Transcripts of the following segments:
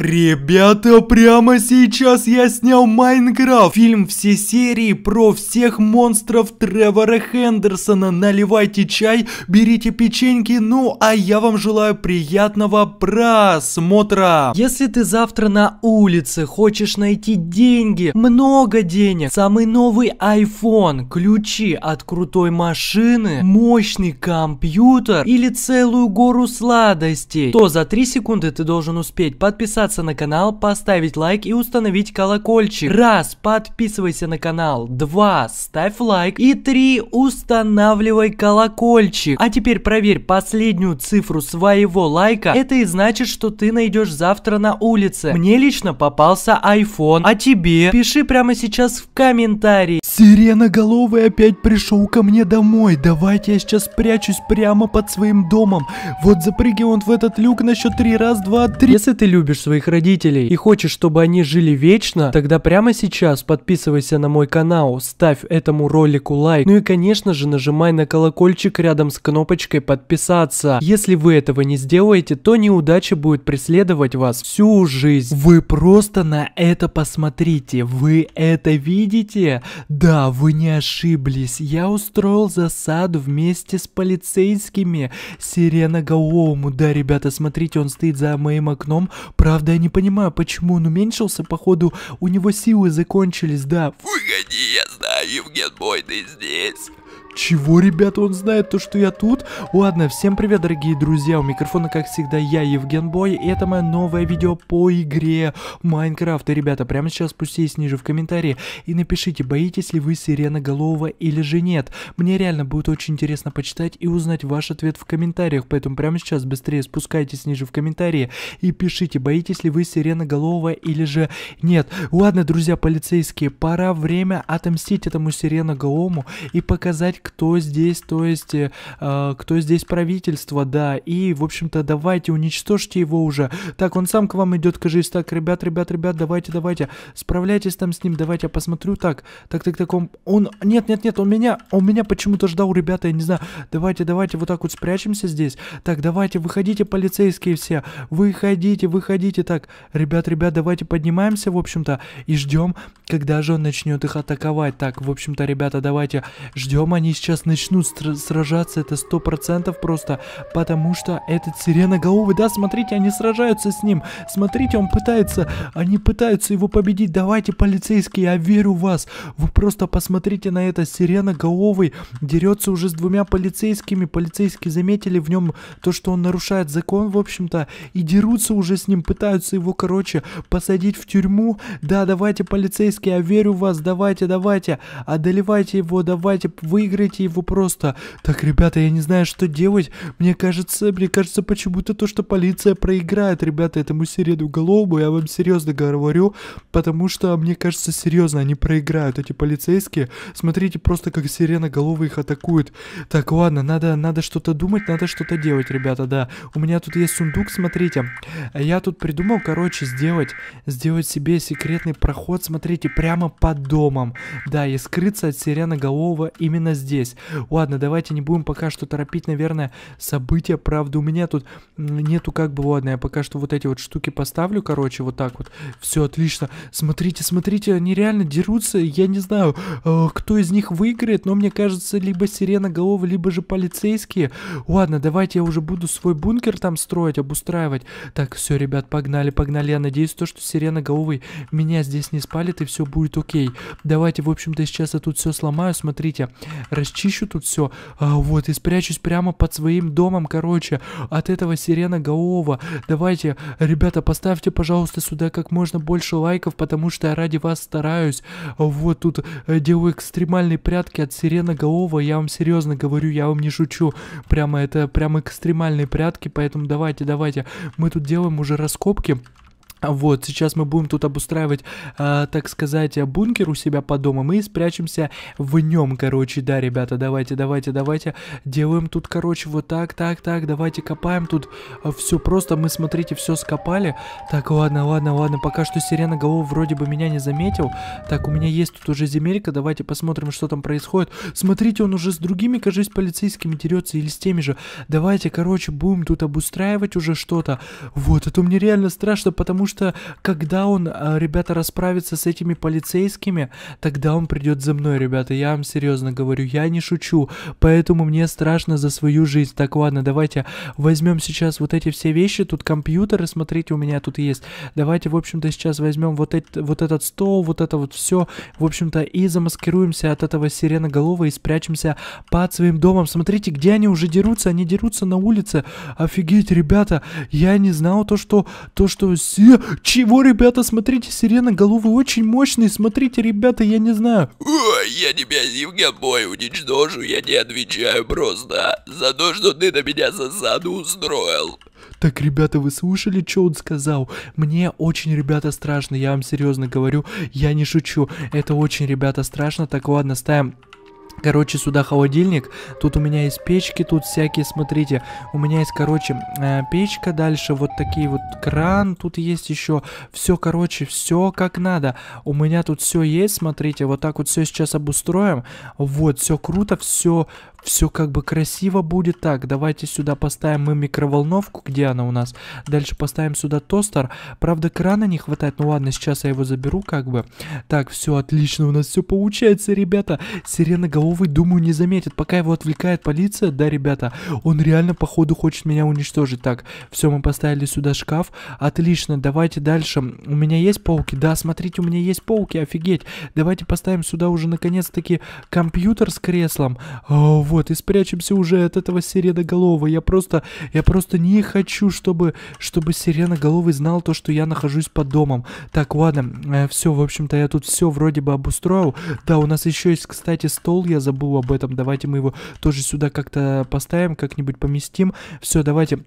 Ребята, прямо сейчас я снял Майнкрафт, фильм все серии про всех монстров Тревора Хендерсона. Наливайте чай, берите печеньки, ну а я вам желаю приятного просмотра. Если ты завтра на улице хочешь найти деньги, много денег, самый новый iPhone, ключи от крутой машины, мощный компьютер или целую гору сладостей, то за 3 секунды ты должен успеть подписаться подписаться на канал, поставить лайк и установить колокольчик. Раз, подписывайся на канал. Два, ставь лайк. И три, устанавливай колокольчик. А теперь проверь последнюю цифру своего лайка. Это и значит, что ты найдешь завтра на улице. Мне лично попался iPhone, а тебе? Пиши прямо сейчас в комментарии. Сиреноголовый опять пришел ко мне домой. Давайте я сейчас прячусь прямо под своим домом. Вот запрыгивай он в этот люк на счет три. Раз, два, три. Если ты любишь свою своих родителей и хочешь, чтобы они жили вечно, тогда прямо сейчас подписывайся на мой канал, ставь этому ролику лайк, ну и конечно же нажимай на колокольчик рядом с кнопочкой подписаться. Если вы этого не сделаете, то неудача будет преследовать вас всю жизнь. Вы просто на это посмотрите, вы это видите? Да, вы не ошиблись, я устроил засаду вместе с полицейскими, сиреноголовому, да ребята, смотрите, он стоит за моим окном, правда Правда, я не понимаю, почему он уменьшился. Походу, у него силы закончились, да. Выходи, я знаю, Евген мой, здесь. Чего, ребята, он знает то, что я тут? Ладно, всем привет, дорогие друзья, у микрофона, как всегда, я, Евген Бой, и это мое новое видео по игре Майнкрафт. И, ребята, прямо сейчас спуститесь ниже в комментарии и напишите, боитесь ли вы сиреноголового или же нет. Мне реально будет очень интересно почитать и узнать ваш ответ в комментариях, поэтому прямо сейчас быстрее спускайтесь ниже в комментарии и пишите, боитесь ли вы сиреноголового или же нет. Ладно, друзья полицейские, пора время отомстить этому сиреноголовому и показать, кто здесь, то есть, э, а, кто здесь правительство, да, и, в общем-то, давайте, уничтожьте его уже. Так, он сам к вам идет, кажись, так, ребят, ребят, ребят, давайте, давайте, справляйтесь там с ним, давайте, я посмотрю, так, так, так, так, он, он, нет, нет, нет, он меня, он меня почему-то ждал, ребята, я не знаю, давайте, давайте, вот так вот спрячемся здесь, так, давайте, выходите, полицейские все, выходите, выходите, так, ребят, ребят, давайте поднимаемся, в общем-то, и ждем, когда же он начнет их атаковать, так, в общем-то, ребята, давайте, ждем, они сейчас начнут сражаться, это сто процентов просто, потому что этот сиреноголовый, да, смотрите, они сражаются с ним, смотрите, он пытается, они пытаются его победить, давайте, полицейские, я верю в вас, вы просто посмотрите на это, сиреноголовый дерется уже с двумя полицейскими, полицейские заметили в нем то, что он нарушает закон, в общем-то, и дерутся уже с ним, пытаются его, короче, посадить в тюрьму, да, давайте, полицейские, я верю в вас, давайте, давайте, одолевайте его, давайте, выиграйте Закройте его просто. Так, ребята, я не знаю, что делать. Мне кажется, мне кажется, почему-то то, что полиция проиграет, ребята, этому сиреноголовому, я вам серьезно говорю, потому что, мне кажется, серьезно, они проиграют, эти полицейские. Смотрите просто, как сиреноголовые их атакует. Так, ладно, надо, надо что-то думать, надо что-то делать, ребята, да. У меня тут есть сундук, смотрите. Я тут придумал, короче, сделать, сделать себе секретный проход, смотрите, прямо под домом. Да, и скрыться от сиреноголового именно здесь здесь. Ладно, давайте не будем пока что торопить, наверное, события. Правда, у меня тут нету как бы, ладно, я пока что вот эти вот штуки поставлю, короче, вот так вот. Все отлично. Смотрите, смотрите, они реально дерутся. Я не знаю, э, кто из них выиграет, но мне кажется, либо сирена головы, либо же полицейские. Ладно, давайте я уже буду свой бункер там строить, обустраивать. Так, все, ребят, погнали, погнали. Я надеюсь, то, что сирена головы меня здесь не спалит, и все будет окей. Давайте, в общем-то, сейчас я тут все сломаю. Смотрите, расчищу тут все, а, вот, и спрячусь прямо под своим домом, короче, от этого сирена Гаова. Давайте, ребята, поставьте, пожалуйста, сюда как можно больше лайков, потому что я ради вас стараюсь. Вот тут э, делаю экстремальные прятки от сирена Гаова, я вам серьезно говорю, я вам не шучу. Прямо это, прям экстремальные прятки, поэтому давайте, давайте. Мы тут делаем уже раскопки. А вот, сейчас мы будем тут обустраивать, э, так сказать, бункер у себя по дому. Мы спрячемся в нем, короче, да, ребята, давайте, давайте, давайте. Делаем тут, короче, вот так, так, так, давайте копаем тут. А, все просто, мы, смотрите, все скопали. Так, ладно, ладно, ладно, пока что сирена голов вроде бы меня не заметил. Так, у меня есть тут уже земелька, давайте посмотрим, что там происходит. Смотрите, он уже с другими, кажется, полицейскими дерется или с теми же. Давайте, короче, будем тут обустраивать уже что-то. Вот, это мне реально страшно, потому что что когда он, а, ребята, расправится с этими полицейскими, тогда он придет за мной, ребята. Я вам серьезно говорю, я не шучу. Поэтому мне страшно за свою жизнь. Так, ладно, давайте возьмем сейчас вот эти все вещи. Тут компьютеры, смотрите, у меня тут есть. Давайте, в общем-то, сейчас возьмем вот, эти, вот этот стол, вот это вот все. В общем-то, и замаскируемся от этого сиреноголова и спрячемся под своим домом. Смотрите, где они уже дерутся. Они дерутся на улице. Офигеть, ребята. Я не знал то, что... То, что... Сир Бля, чего, ребята, смотрите, сирена головы очень мощные, смотрите, ребята, я не знаю. Ой, я тебя сивгобой уничтожу, я не отвечаю просто за то, что ты на меня засаду устроил. Так, ребята, вы слушали, что он сказал? Мне очень, ребята, страшно, я вам серьезно говорю, я не шучу. Это очень, ребята, страшно. Так, ладно, ставим Короче, сюда холодильник, тут у меня есть печки, тут всякие, смотрите, у меня есть, короче, э, печка, дальше вот такие вот кран, тут есть еще, все, короче, все как надо, у меня тут все есть, смотрите, вот так вот все сейчас обустроим, вот, все круто, все, все как бы красиво будет. Так, давайте сюда поставим мы микроволновку. Где она у нас? Дальше поставим сюда тостер. Правда, крана не хватает. Ну ладно, сейчас я его заберу как бы. Так, все отлично. У нас все получается, ребята. Сиреноголовый, думаю, не заметит. Пока его отвлекает полиция, да, ребята? Он реально, походу, хочет меня уничтожить. Так, все, мы поставили сюда шкаф. Отлично, давайте дальше. У меня есть полки, Да, смотрите, у меня есть полки, офигеть. Давайте поставим сюда уже, наконец-таки, компьютер с креслом. А, О, вот, и спрячемся уже от этого сиреноголового. Я просто, я просто не хочу, чтобы, чтобы сиреноголовый знал то, что я нахожусь под домом. Так, ладно, э, все, в общем-то, я тут все вроде бы обустроил. Да, у нас еще есть, кстати, стол, я забыл об этом. Давайте мы его тоже сюда как-то поставим, как-нибудь поместим. Все, давайте...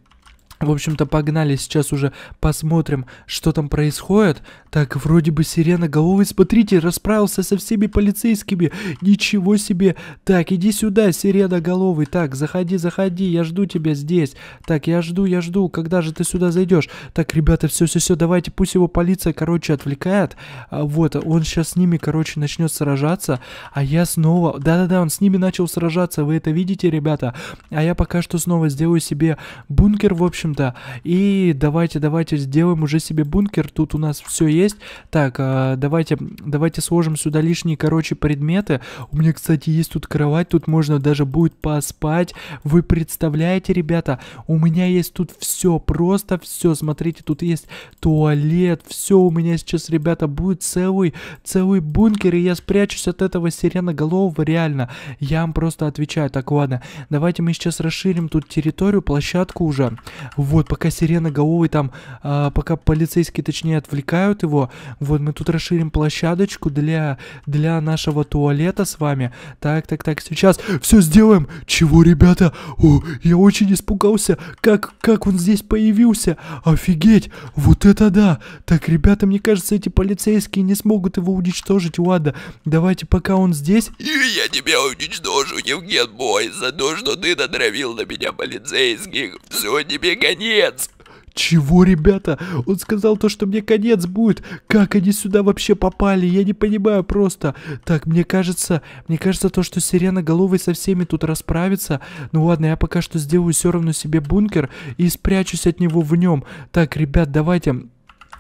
В общем-то, погнали, сейчас уже посмотрим, что там происходит. Так, вроде бы сирена головой, смотрите, расправился со всеми полицейскими. Ничего себе. Так, иди сюда, сирена головый. Так, заходи, заходи, я жду тебя здесь. Так, я жду, я жду, когда же ты сюда зайдешь? Так, ребята, все, все, все, давайте, пусть его полиция, короче, отвлекает. А, вот, он сейчас с ними, короче, начнет сражаться, а я снова... Да-да-да, он с ними начал сражаться, вы это видите, ребята? А я пока что снова сделаю себе бункер, в общем общем-то. И давайте, давайте сделаем уже себе бункер. Тут у нас все есть. Так, а, давайте, давайте сложим сюда лишние, короче, предметы. У меня, кстати, есть тут кровать. Тут можно даже будет поспать. Вы представляете, ребята? У меня есть тут все, просто все. Смотрите, тут есть туалет. Все, у меня сейчас, ребята, будет целый, целый бункер. И я спрячусь от этого сиреноголового, реально. Я вам просто отвечаю. Так, ладно. Давайте мы сейчас расширим тут территорию, площадку уже. Вот, пока сирена головой там, а, пока полицейские, точнее, отвлекают его, вот мы тут расширим площадочку для, для нашего туалета с вами. Так, так, так, сейчас все сделаем. Чего, ребята? О, я очень испугался. Как, как он здесь появился? Офигеть, вот это да. Так, ребята, мне кажется, эти полицейские не смогут его уничтожить. Ладно, давайте пока он здесь. И я тебя уничтожу, Евген мой, за то, что ты натравил на меня полицейских. Все, не бегай конец. Чего, ребята? Он сказал то, что мне конец будет. Как они сюда вообще попали? Я не понимаю просто. Так, мне кажется, мне кажется то, что Сирена Головой со всеми тут расправится. Ну ладно, я пока что сделаю все равно себе бункер и спрячусь от него в нем. Так, ребят, давайте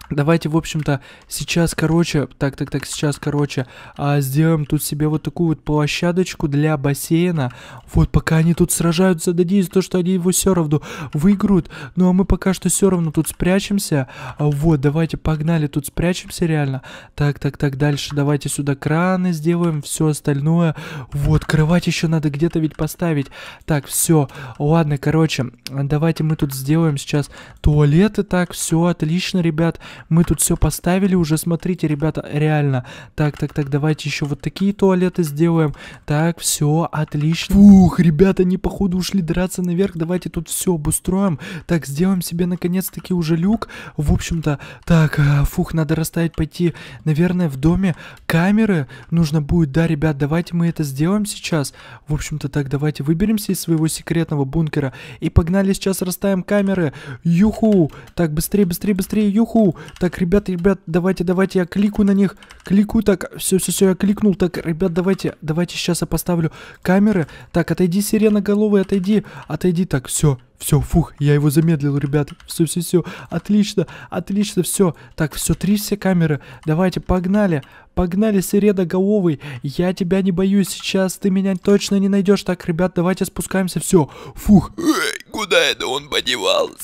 Давайте, в общем-то, сейчас, короче, так, так, так, сейчас, короче, а, сделаем тут себе вот такую вот площадочку для бассейна. Вот, пока они тут сражаются, надеюсь, то, что они его все равно выиграют. Ну, а мы пока что все равно тут спрячемся. А, вот, давайте, погнали, тут спрячемся реально. Так, так, так, дальше давайте сюда краны сделаем, все остальное. Вот, кровать еще надо где-то ведь поставить. Так, все, ладно, короче, давайте мы тут сделаем сейчас туалеты. Так, все, отлично, ребят. Мы тут все поставили уже, смотрите, ребята, реально. Так, так, так, давайте еще вот такие туалеты сделаем. Так, все, отлично. Фух, ребята, они походу ушли драться наверх. Давайте тут все обустроим. Так, сделаем себе наконец-таки уже люк. В общем-то, так, э, фух, надо расставить, пойти, наверное, в доме камеры нужно будет. Да, ребят, давайте мы это сделаем сейчас. В общем-то, так, давайте выберемся из своего секретного бункера и погнали сейчас расставим камеры. Юху! Так, быстрее, быстрее, быстрее, юху! Так, ребят, ребят, давайте, давайте, я клику на них. Клику, так, все, все, все, я кликнул. Так, ребят, давайте, давайте, сейчас я поставлю камеры. Так, отойди, сирена головы, отойди, отойди. Так, все, все, фух, я его замедлил, ребят. Все, все, все, отлично, отлично, все. Так, все, три все камеры. Давайте, погнали, погнали, сирена головы. Я тебя не боюсь, сейчас ты меня точно не найдешь. Так, ребят, давайте спускаемся, все, фух. Эй, куда это он подевался?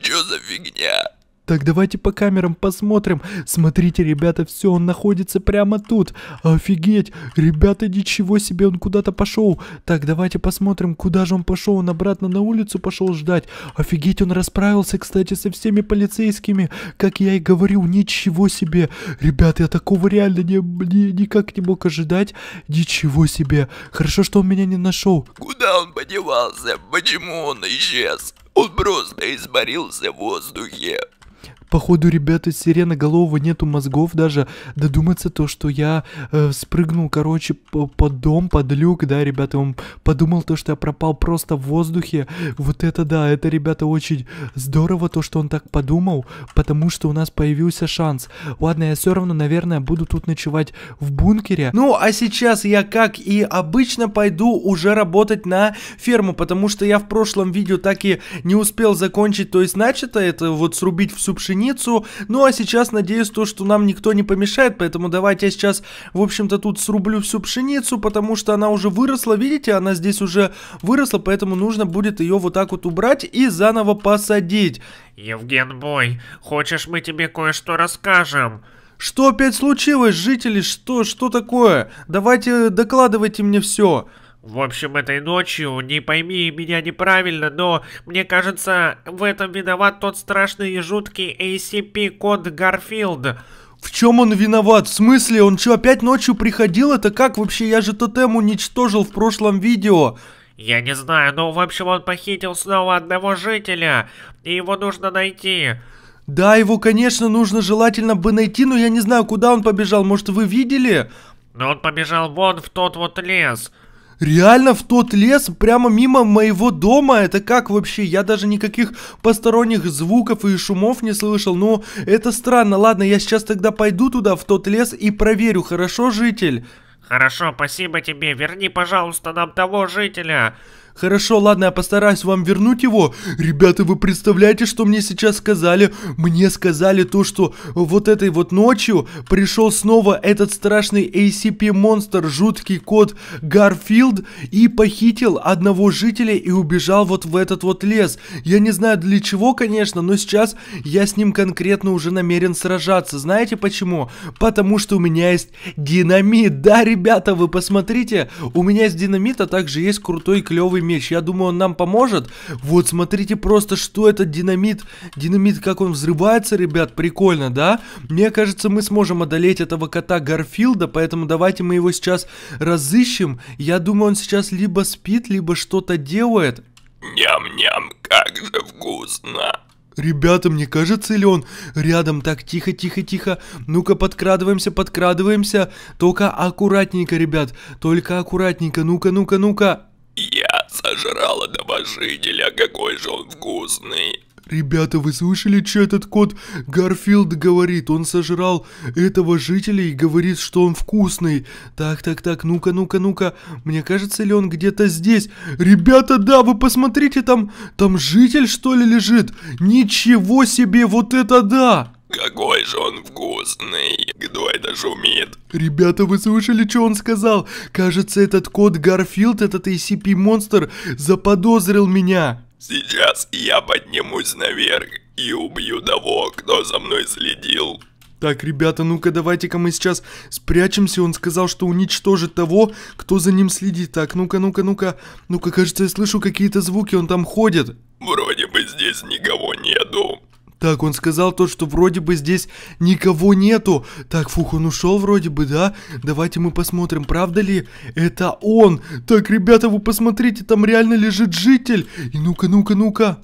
Что за фигня? Так давайте по камерам посмотрим. Смотрите, ребята, все, он находится прямо тут. Офигеть, ребята, ничего себе, он куда-то пошел. Так, давайте посмотрим, куда же он пошел. Он обратно на улицу пошел ждать. Офигеть, он расправился, кстати, со всеми полицейскими. Как я и говорил, ничего себе. Ребята, я такого реально не, не, никак не мог ожидать. Ничего себе. Хорошо, что он меня не нашел. Куда он подевался? Почему он исчез? Он просто испарился в воздухе. Походу, ребята, сиреноголового нету мозгов даже додуматься то, что я э, спрыгнул, короче, под дом, под люк, да, ребята, он подумал то, что я пропал просто в воздухе. Вот это да, это, ребята, очень здорово то, что он так подумал, потому что у нас появился шанс. Ладно, я все равно, наверное, буду тут ночевать в бункере. Ну, а сейчас я, как и обычно, пойду уже работать на ферму, потому что я в прошлом видео так и не успел закончить, то есть начато это вот срубить всю пшеницу, границу. Ну а сейчас, надеюсь, то, что нам никто не помешает, поэтому давайте я сейчас, в общем-то, тут срублю всю пшеницу, потому что она уже выросла, видите, она здесь уже выросла, поэтому нужно будет ее вот так вот убрать и заново посадить. Евген Бой, хочешь мы тебе кое-что расскажем? Что опять случилось, жители? Что, что такое? Давайте докладывайте мне все. В общем, этой ночью, не пойми меня неправильно, но мне кажется, в этом виноват тот страшный и жуткий ACP-код Гарфилд. В чем он виноват? В смысле? Он что, опять ночью приходил? Это как вообще? Я же тотем уничтожил в прошлом видео. Я не знаю, но в общем он похитил снова одного жителя, и его нужно найти. Да, его, конечно, нужно желательно бы найти, но я не знаю, куда он побежал. Может, вы видели? Но он побежал вон в тот вот лес. Реально в тот лес, прямо мимо моего дома? Это как вообще? Я даже никаких посторонних звуков и шумов не слышал. Ну, это странно. Ладно, я сейчас тогда пойду туда, в тот лес, и проверю, хорошо, житель? Хорошо, спасибо тебе. Верни, пожалуйста, нам того жителя. Хорошо, ладно, я постараюсь вам вернуть его. Ребята, вы представляете, что мне сейчас сказали? Мне сказали то, что вот этой вот ночью пришел снова этот страшный ACP-монстр, жуткий кот Гарфилд, и похитил одного жителя и убежал вот в этот вот лес. Я не знаю для чего, конечно, но сейчас я с ним конкретно уже намерен сражаться. Знаете почему? Потому что у меня есть динамит. Да, ребята, вы посмотрите, у меня есть динамит, а также есть крутой клевый большой меч. Я думаю, он нам поможет. Вот, смотрите просто, что это динамит. Динамит, как он взрывается, ребят. Прикольно, да? Мне кажется, мы сможем одолеть этого кота Гарфилда, поэтому давайте мы его сейчас разыщем. Я думаю, он сейчас либо спит, либо что-то делает. Ням-ням, как же вкусно. Ребята, мне кажется, ли он рядом так тихо, тихо, тихо. Ну-ка, подкрадываемся, подкрадываемся. Только аккуратненько, ребят. Только аккуратненько. Ну-ка, ну-ка, ну-ка сожрала домашителя, какой же он вкусный. Ребята, вы слышали, что этот кот Гарфилд говорит? Он сожрал этого жителя и говорит, что он вкусный. Так, так, так, ну-ка, ну-ка, ну-ка. Мне кажется ли он где-то здесь? Ребята, да, вы посмотрите, там, там житель что ли лежит? Ничего себе, вот это да! Какой же он вкусный. Кто это шумит? Ребята, вы слышали, что он сказал? Кажется, этот кот Гарфилд, этот SCP-монстр, заподозрил меня. Сейчас я поднимусь наверх и убью того, кто за мной следил. Так, ребята, ну-ка давайте-ка мы сейчас спрячемся. Он сказал, что уничтожит того, кто за ним следит. Так, ну-ка, ну-ка, ну-ка. Ну-ка, кажется, я слышу какие-то звуки, он там ходит. Вроде бы здесь никого нету. Так, он сказал то, что вроде бы здесь никого нету. Так, фух, он ушел вроде бы, да? Давайте мы посмотрим, правда ли это он. Так, ребята, вы посмотрите, там реально лежит житель. И ну-ка, ну-ка, ну-ка.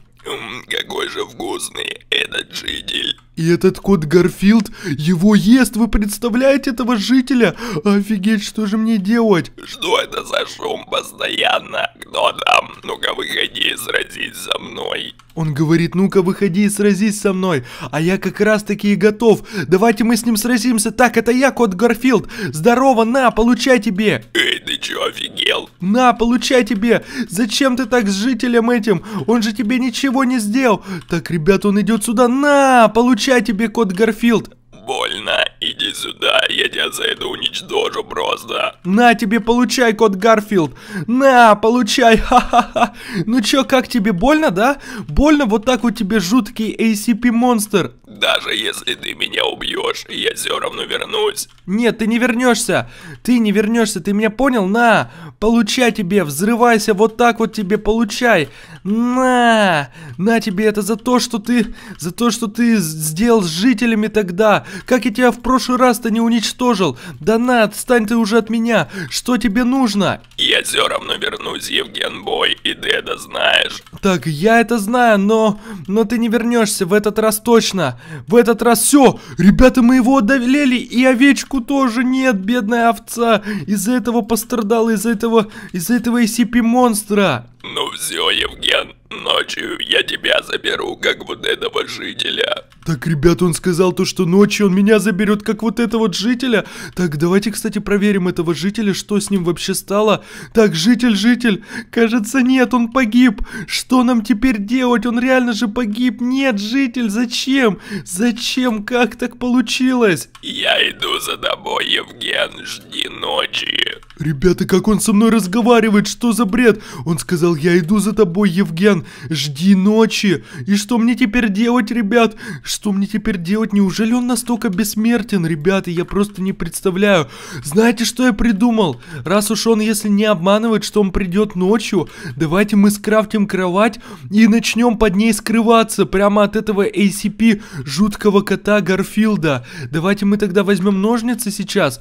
Какой же вкусный этот житель. И этот кот Гарфилд его ест, вы представляете этого жителя? Офигеть, что же мне делать? Что это за шум постоянно? Кто там? Ну-ка выходи и сразись со мной. Он говорит, ну-ка выходи и сразись со мной. А я как раз таки и готов. Давайте мы с ним сразимся. Так, это я, кот Гарфилд. Здорово, на, получай тебе. Эй, ты чё, офигел? На, получай тебе. Зачем ты так с жителем этим? Он же тебе ничего не сделал. Так, ребят, он идет сюда. На, получай ща тебе, кот Гарфилд!» «Больно, иди сюда, я тебя за это уничтожу просто!» «На тебе, получай, кот Гарфилд! На, получай, ха-ха-ха! Ну чё, как тебе, больно, да? Больно вот так у тебя жуткий ACP-монстр!» Даже если ты меня убьешь, я все равно вернусь. Нет, ты не вернешься. Ты не вернешься, ты меня понял? На, получай тебе, взрывайся, вот так вот тебе получай. На! На тебе это за то, что ты... За то, что ты сделал с жителями тогда. Как я тебя в прошлый раз-то не уничтожил? Да на, отстань ты уже от меня. Что тебе нужно? Я все равно вернусь, Евген Бой, и ты это знаешь. Так, я это знаю, но... Но ты не вернешься в этот раз точно. В этот раз все. Ребята, мы его одолели, и овечку тоже нет, бедная овца. Из-за этого пострадала, из-за этого... Из-за этого SCP-монстра. Ну все, Евген, ночью я тебя заберу, как вот этого жителя. Так, ребят, он сказал то, что ночью он меня заберет, как вот этого жителя. Так, давайте, кстати, проверим этого жителя, что с ним вообще стало. Так, житель, житель, кажется, нет, он погиб. Что нам теперь делать? Он реально же погиб. Нет, житель, зачем? Зачем? Как так получилось? Я иду за тобой, Евген, жди ночи. Ребята, как он со мной разговаривает, что за бред? Он сказал, я иду за тобой, Евген, жди ночи. И что мне теперь делать, ребят? Что мне теперь делать? Неужели он настолько бессмертен, ребята? Я просто не представляю. Знаете, что я придумал? Раз уж он, если не обманывает, что он придет ночью, давайте мы скрафтим кровать и начнем под ней скрываться прямо от этого ACP жуткого кота Гарфилда. Давайте мы тогда возьмем ножницы сейчас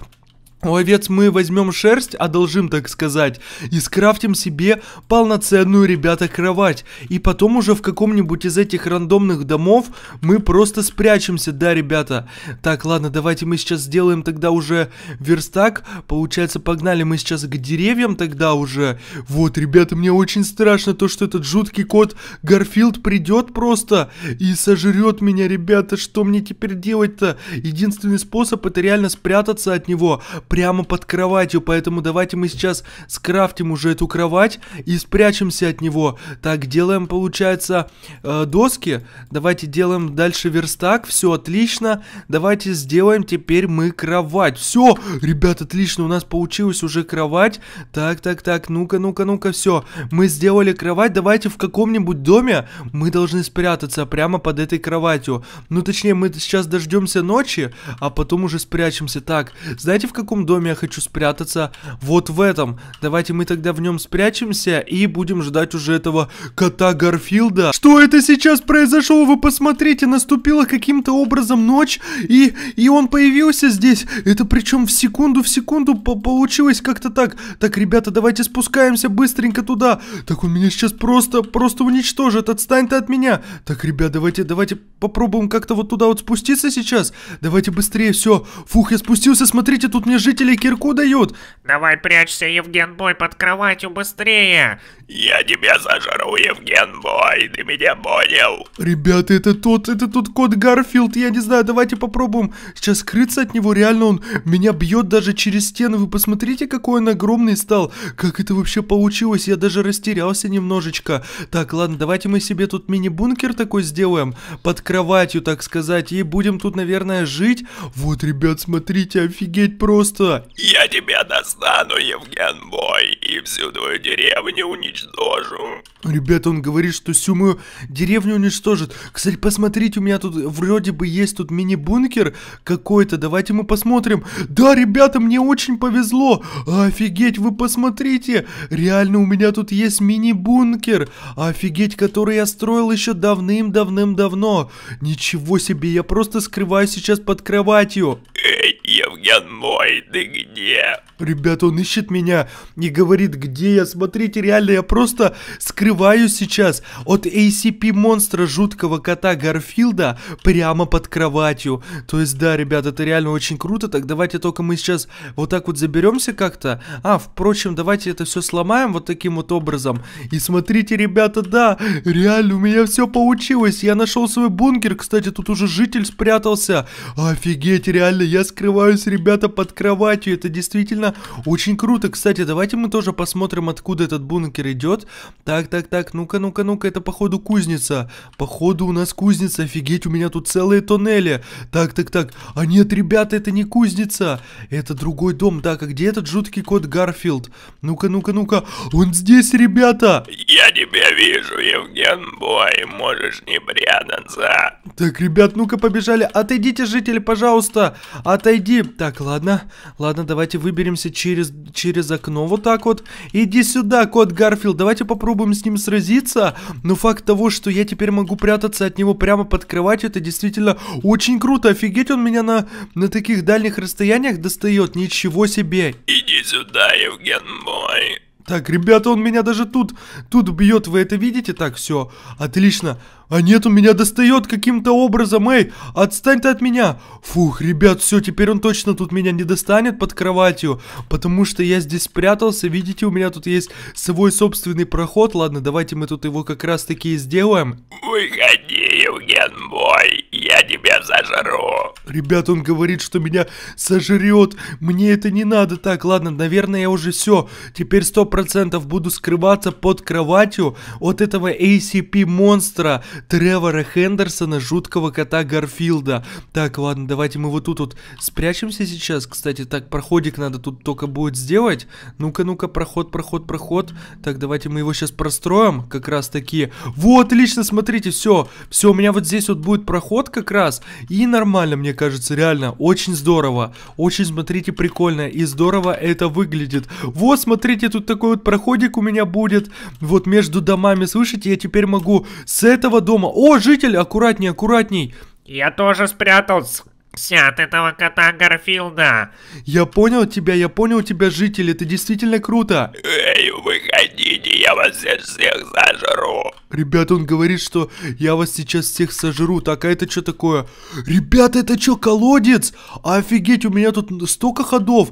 у овец мы возьмем шерсть, одолжим, так сказать, и скрафтим себе полноценную, ребята, кровать. И потом уже в каком-нибудь из этих рандомных домов мы просто спрячемся, да, ребята? Так, ладно, давайте мы сейчас сделаем тогда уже верстак. Получается, погнали мы сейчас к деревьям тогда уже. Вот, ребята, мне очень страшно то, что этот жуткий кот Гарфилд придет просто и сожрет меня, ребята. Что мне теперь делать-то? Единственный способ это реально спрятаться от него прямо под кроватью, поэтому давайте мы сейчас скрафтим уже эту кровать и спрячемся от него. Так, делаем, получается, э, доски. Давайте делаем дальше верстак, все отлично. Давайте сделаем теперь мы кровать. Все, ребят, отлично, у нас получилось уже кровать. Так, так, так, ну-ка, ну-ка, ну-ка, все. Мы сделали кровать, давайте в каком-нибудь доме мы должны спрятаться прямо под этой кроватью. Ну, точнее, мы сейчас дождемся ночи, а потом уже спрячемся. Так, знаете, в каком каком доме я хочу спрятаться? Вот в этом. Давайте мы тогда в нем спрячемся и будем ждать уже этого кота Гарфилда. Что это сейчас произошло? Вы посмотрите, наступила каким-то образом ночь, и, и он появился здесь. Это причем в секунду, в секунду по получилось как-то так. Так, ребята, давайте спускаемся быстренько туда. Так он меня сейчас просто, просто уничтожит. Отстань ты от меня. Так, ребят, давайте, давайте попробуем как-то вот туда вот спуститься сейчас. Давайте быстрее, все. Фух, я спустился, смотрите, тут мне жители кирку дают. Давай прячься, Евген Бой, под кроватью быстрее. «Я тебя сожру, Евген Бой, ты меня понял?» Ребята, это тот, это тот кот Гарфилд, я не знаю, давайте попробуем сейчас скрыться от него, реально он меня бьет даже через стену. вы посмотрите, какой он огромный стал, как это вообще получилось, я даже растерялся немножечко. Так, ладно, давайте мы себе тут мини-бункер такой сделаем, под кроватью, так сказать, и будем тут, наверное, жить. Вот, ребят, смотрите, офигеть просто. «Я тебя достану, Евген Бой, и всю твою деревню уничтожу» уничтожим. Ребята, он говорит, что всю мою деревню уничтожит. Кстати, посмотрите, у меня тут вроде бы есть тут мини-бункер какой-то. Давайте мы посмотрим. Да, ребята, мне очень повезло. Офигеть, вы посмотрите. Реально, у меня тут есть мини-бункер. Офигеть, который я строил еще давным-давным-давно. Ничего себе, я просто скрываю сейчас под кроватью. Эй, Евген мой, ты где? Ребята, он ищет меня и говорит, где я. Смотрите, реально, я просто скрываю сейчас от ACP-монстра жуткого кота Гарфилда прямо под кроватью. То есть, да, ребят, это реально очень круто. Так давайте только мы сейчас вот так вот заберемся как-то. А, впрочем, давайте это все сломаем вот таким вот образом. И смотрите, ребята, да, реально у меня все получилось. Я нашел свой бункер. Кстати, тут уже житель спрятался. Офигеть, реально, я скрываюсь, ребята, под кроватью. Это действительно очень круто. Кстати, давайте мы тоже посмотрим, откуда этот бункер идет идет. Так, так, так, ну-ка, ну-ка, ну-ка, это походу кузница. Походу у нас кузница, офигеть, у меня тут целые тоннели. Так, так, так, а нет, ребята, это не кузница. Это другой дом. Так, а где этот жуткий кот Гарфилд? Ну-ка, ну-ка, ну-ка, он здесь, ребята. Я тебя вижу, Евген Бой, можешь не прятаться. Так, ребят, ну-ка побежали. Отойдите, жители, пожалуйста, отойди. Так, ладно, ладно, давайте выберемся через, через окно вот так вот. Иди сюда, кот Гарфилд пошутил. Давайте попробуем с ним сразиться. Но факт того, что я теперь могу прятаться от него прямо под кроватью, это действительно очень круто. Офигеть, он меня на, на таких дальних расстояниях достает. Ничего себе. Иди сюда, Евген мой. Так, ребята, он меня даже тут, тут бьет, вы это видите? Так, все, отлично. А нет, у меня достает каким-то образом, эй, отстань ты от меня. Фух, ребят, все, теперь он точно тут меня не достанет под кроватью, потому что я здесь спрятался, видите, у меня тут есть свой собственный проход. Ладно, давайте мы тут его как раз таки и сделаем. Выходи, Евген мой, я тебя сожру. Ребят, он говорит, что меня сожрет, мне это не надо. Так, ладно, наверное, я уже все, теперь сто процентов буду скрываться под кроватью от этого ACP монстра. Тревора Хендерсона, жуткого кота Гарфилда. Так, ладно, давайте мы вот тут вот спрячемся сейчас. Кстати, так, проходик надо тут только будет сделать. Ну-ка, ну-ка, проход, проход, проход. Так, давайте мы его сейчас простроим, как раз такие. Вот, лично, смотрите, все. Все, у меня вот здесь вот будет проход как раз. И нормально, мне кажется, реально. Очень здорово. Очень, смотрите, прикольно. И здорово это выглядит. Вот, смотрите, тут такой вот проходик у меня будет. Вот между домами, слышите, я теперь могу с этого дома. О, житель, аккуратней, аккуратней. Я тоже спрятался от этого кота Гарфилда. Я понял тебя, я понял тебя, житель, это действительно круто. Эй, выходите, я вас всех сожру. Ребята, он говорит, что я вас сейчас всех сожру. Так, а это что такое? Ребята, это что, колодец? Офигеть, у меня тут столько ходов.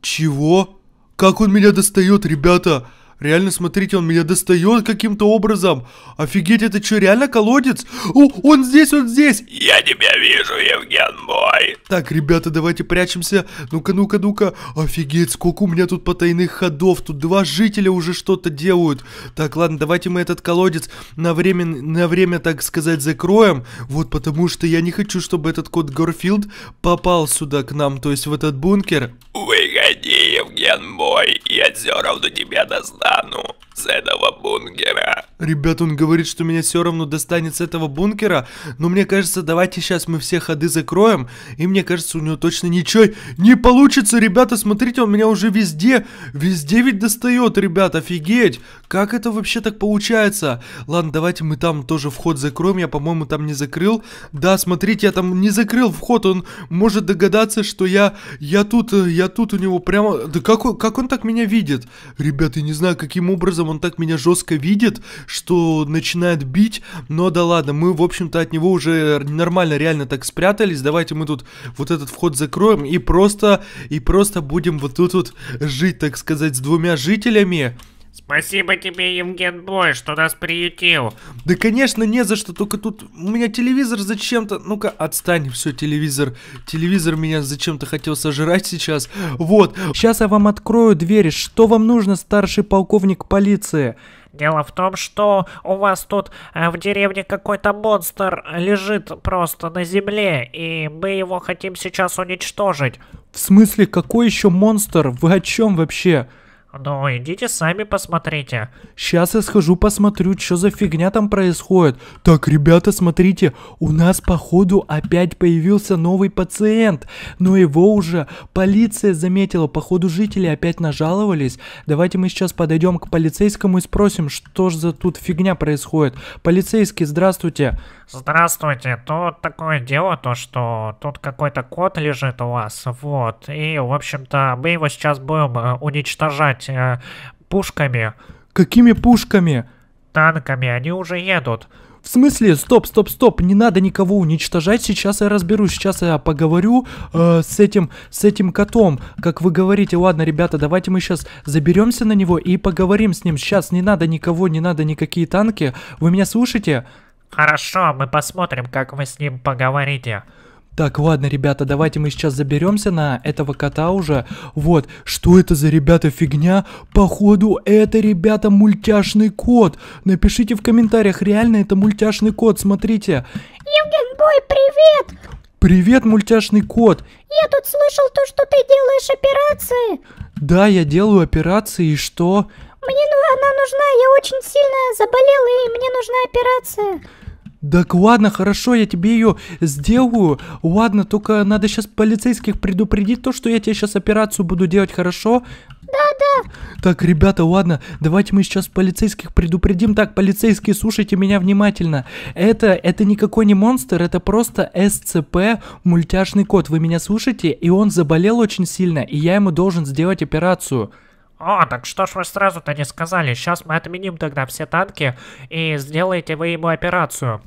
Чего? Как он меня достает, ребята? Ребята. Реально, смотрите, он меня достает каким-то образом. Офигеть, это что, реально колодец? О, он здесь, он здесь! Я тебя вижу, Евген мой! Так, ребята, давайте прячемся. Ну-ка, ну-ка, ну-ка. Офигеть, сколько у меня тут потайных ходов. Тут два жителя уже что-то делают. Так, ладно, давайте мы этот колодец на время, на время, так сказать, закроем. Вот потому что я не хочу, чтобы этот кот Горфилд попал сюда к нам, то есть в этот бункер. Вы Приходи, Евген мой, я все равно тебя достану с этого бункера. Ребят, он говорит, что меня все равно достанет с этого бункера, но мне кажется, давайте сейчас мы все ходы закроем, и мне кажется, у него точно ничего не получится, ребята, смотрите, он меня уже везде, везде ведь достает, ребят, офигеть, как это вообще так получается? Ладно, давайте мы там тоже вход закроем, я, по-моему, там не закрыл, да, смотрите, я там не закрыл вход, он может догадаться, что я, я тут, э, я тут у него прямо, да как, он, как он так меня видит? ребята? я не знаю, каким образом этом он так меня жестко видит, что начинает бить, но да ладно, мы, в общем-то, от него уже нормально, реально так спрятались, давайте мы тут вот этот вход закроем и просто, и просто будем вот тут вот жить, так сказать, с двумя жителями, Спасибо тебе, Евген Бой, что нас приютил. Да, конечно, не за что, только тут у меня телевизор зачем-то... Ну-ка, отстань, все, телевизор. Телевизор меня зачем-то хотел сожрать сейчас. Вот. Сейчас я вам открою дверь. Что вам нужно, старший полковник полиции? Дело в том, что у вас тут э, в деревне какой-то монстр лежит просто на земле, и мы его хотим сейчас уничтожить. В смысле, какой еще монстр? Вы о чем вообще? Ну, идите сами посмотрите. Сейчас я схожу посмотрю, что за фигня там происходит. Так, ребята, смотрите, у нас походу опять появился новый пациент. Но его уже полиция заметила. Походу жители опять нажаловались. Давайте мы сейчас подойдем к полицейскому и спросим, что же за тут фигня происходит. Полицейский, здравствуйте. Здравствуйте. Тут такое дело, то что тут какой-то кот лежит у вас. Вот. И, в общем-то, мы его сейчас будем э, уничтожать стрелять э, пушками. Какими пушками? Танками, они уже едут. В смысле? Стоп, стоп, стоп, не надо никого уничтожать, сейчас я разберусь, сейчас я поговорю э, с этим, с этим котом, как вы говорите, ладно, ребята, давайте мы сейчас заберемся на него и поговорим с ним, сейчас не надо никого, не надо никакие танки, вы меня слушаете? Хорошо, мы посмотрим, как вы с ним поговорите. Так, ладно, ребята, давайте мы сейчас заберемся на этого кота уже. Вот, что это за, ребята, фигня? Походу, это, ребята, мультяшный кот. Напишите в комментариях, реально это мультяшный кот, смотрите. Евгенбой, привет! Привет, мультяшный кот! Я тут слышал то, что ты делаешь операции. Да, я делаю операции, и что? Мне ну, она нужна, я очень сильно заболела, и мне нужна операция. Так ладно, хорошо, я тебе ее сделаю. Ладно, только надо сейчас полицейских предупредить то, что я тебе сейчас операцию буду делать, хорошо? Да, да. Так, ребята, ладно, давайте мы сейчас полицейских предупредим. Так, полицейские, слушайте меня внимательно. Это, это никакой не монстр, это просто СЦП, мультяшный кот. Вы меня слушаете? И он заболел очень сильно, и я ему должен сделать операцию. О, а, так что ж вы сразу-то не сказали? Сейчас мы отменим тогда все танки и сделаете вы ему операцию.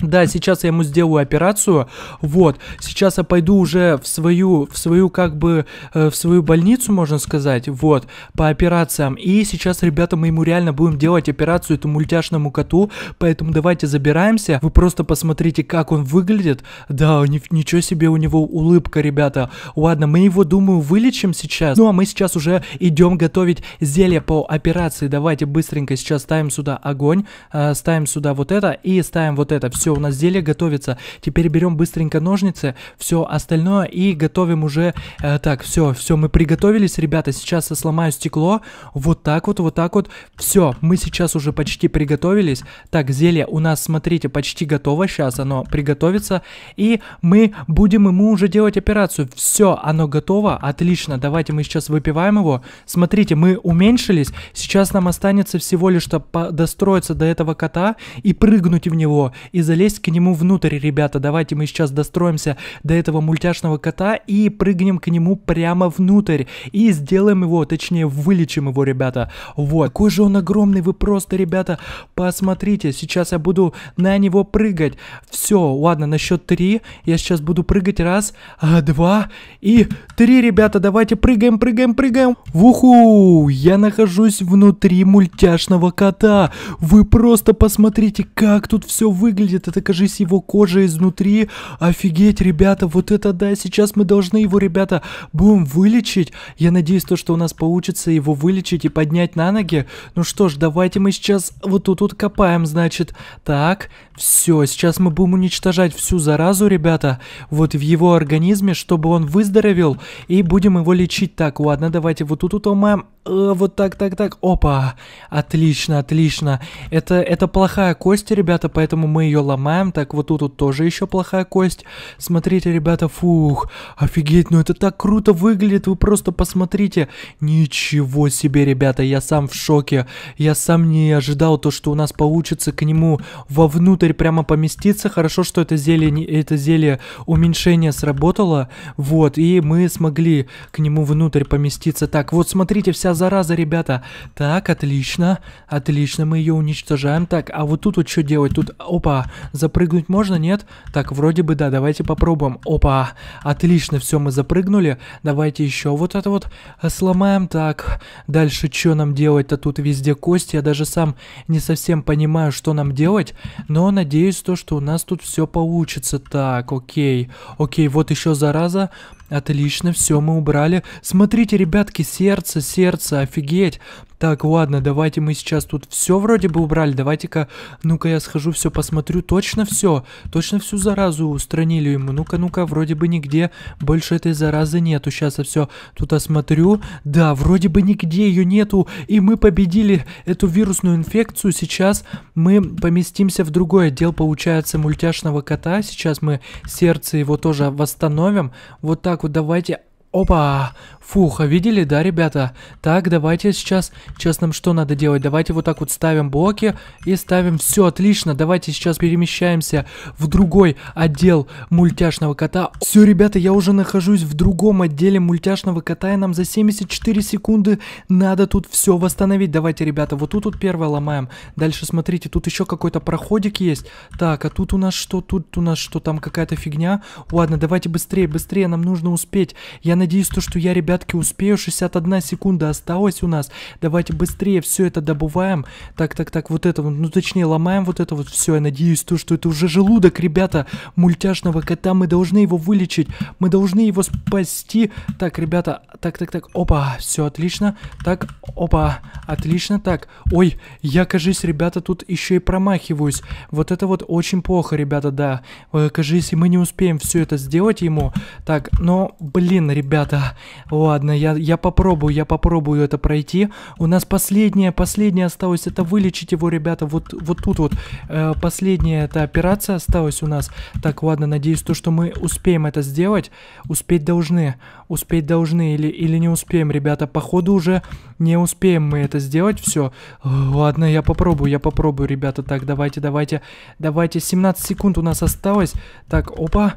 Да, сейчас я ему сделаю операцию, вот, сейчас я пойду уже в свою, в свою, как бы, э, в свою больницу, можно сказать, вот, по операциям, и сейчас, ребята, мы ему реально будем делать операцию этому мультяшному коту, поэтому давайте забираемся, вы просто посмотрите, как он выглядит, да, ничего себе у него улыбка, ребята, ладно, мы его, думаю, вылечим сейчас, ну, а мы сейчас уже идем готовить зелье по операции, давайте быстренько сейчас ставим сюда огонь, э, ставим сюда вот это и ставим вот это, все все, у нас зелье готовится. Теперь берем быстренько ножницы, все остальное и готовим уже. Э, так, все, все, мы приготовились, ребята. Сейчас я сломаю стекло. Вот так вот, вот так вот. Все, мы сейчас уже почти приготовились. Так, зелье у нас, смотрите, почти готово. Сейчас оно приготовится. И мы будем ему уже делать операцию. Все, оно готово. Отлично, давайте мы сейчас выпиваем его. Смотрите, мы уменьшились. Сейчас нам останется всего лишь достроиться до этого кота и прыгнуть в него и залезть залезть к нему внутрь, ребята. Давайте мы сейчас достроимся до этого мультяшного кота и прыгнем к нему прямо внутрь. И сделаем его, точнее, вылечим его, ребята. Вот. Какой же он огромный, вы просто, ребята, посмотрите. Сейчас я буду на него прыгать. Все, ладно, на счет три. Я сейчас буду прыгать раз, а, два и три, ребята. Давайте прыгаем, прыгаем, прыгаем. Вуху! Я нахожусь внутри мультяшного кота. Вы просто посмотрите, как тут все выглядит это, кажись, его кожа изнутри. Офигеть, ребята, вот это да, сейчас мы должны его, ребята, будем вылечить. Я надеюсь, то, что у нас получится его вылечить и поднять на ноги. Ну что ж, давайте мы сейчас вот тут вот копаем, значит. Так, все, сейчас мы будем уничтожать всю заразу, ребята, вот в его организме, чтобы он выздоровел, и будем его лечить. Так, ладно, давайте вот тут утомаем. Э, вот так, так, так, опа, отлично, отлично. Это, это плохая кость, ребята, поэтому мы ее ломаем ломаем. Так, вот тут вот тоже еще плохая кость. Смотрите, ребята, фух, офигеть, ну это так круто выглядит, вы просто посмотрите. Ничего себе, ребята, я сам в шоке. Я сам не ожидал то, что у нас получится к нему вовнутрь прямо поместиться. Хорошо, что это зелье, это зелье уменьшения сработало. Вот, и мы смогли к нему внутрь поместиться. Так, вот смотрите, вся зараза, ребята. Так, отлично, отлично, мы ее уничтожаем. Так, а вот тут вот что делать? Тут, опа, Запрыгнуть можно, нет? Так, вроде бы да, давайте попробуем. Опа, отлично, все, мы запрыгнули. Давайте еще вот это вот сломаем. Так, дальше что нам делать-то? Тут везде кости, я даже сам не совсем понимаю, что нам делать. Но надеюсь то, что у нас тут все получится. Так, окей, окей, вот еще зараза. Отлично, все мы убрали. Смотрите, ребятки, сердце, сердце, офигеть. Так, ладно, давайте мы сейчас тут все вроде бы убрали. Давайте-ка, ну-ка я схожу, все посмотрю. Точно все, точно всю заразу устранили ему. Ну-ка, ну-ка, вроде бы нигде больше этой заразы нету. Сейчас я все тут осмотрю. Да, вроде бы нигде ее нету. И мы победили эту вирусную инфекцию. Сейчас мы поместимся в другой отдел, получается, мультяшного кота. Сейчас мы сердце его тоже восстановим. Вот так вот давайте Опа! Фух, а видели, да, ребята? Так, давайте сейчас, сейчас нам что надо делать? Давайте вот так вот ставим блоки и ставим. Все, отлично, давайте сейчас перемещаемся в другой отдел мультяшного кота. Все, ребята, я уже нахожусь в другом отделе мультяшного кота, и нам за 74 секунды надо тут все восстановить. Давайте, ребята, вот тут вот первое ломаем. Дальше, смотрите, тут еще какой-то проходик есть. Так, а тут у нас что? Тут у нас что? Там какая-то фигня? Ладно, давайте быстрее, быстрее, нам нужно успеть. Я надеюсь, то, что я, ребятки, успею. 61 секунда осталась у нас. Давайте быстрее все это добываем. Так, так, так, вот это, ну точнее, ломаем вот это вот все. Я надеюсь, то, что это уже желудок, ребята, мультяшного кота. Мы должны его вылечить. Мы должны его спасти. Так, ребята, так, так, так, опа, все отлично. Так, опа, отлично, так. Ой, я, кажись, ребята, тут еще и промахиваюсь. Вот это вот очень плохо, ребята, да. Э, кажись, мы не успеем все это сделать ему. Так, но, блин, ребята ребята. Ладно, я, я попробую, я попробую это пройти. У нас последнее, последнее осталось, это вылечить его, ребята, вот, вот тут вот. Э, последняя эта операция осталась у нас. Так, ладно, надеюсь, то, что мы успеем это сделать. Успеть должны, успеть должны или, или не успеем, ребята. Походу уже не успеем мы это сделать, все. Ладно, я попробую, я попробую, ребята. Так, давайте, давайте, давайте, 17 секунд у нас осталось. Так, опа,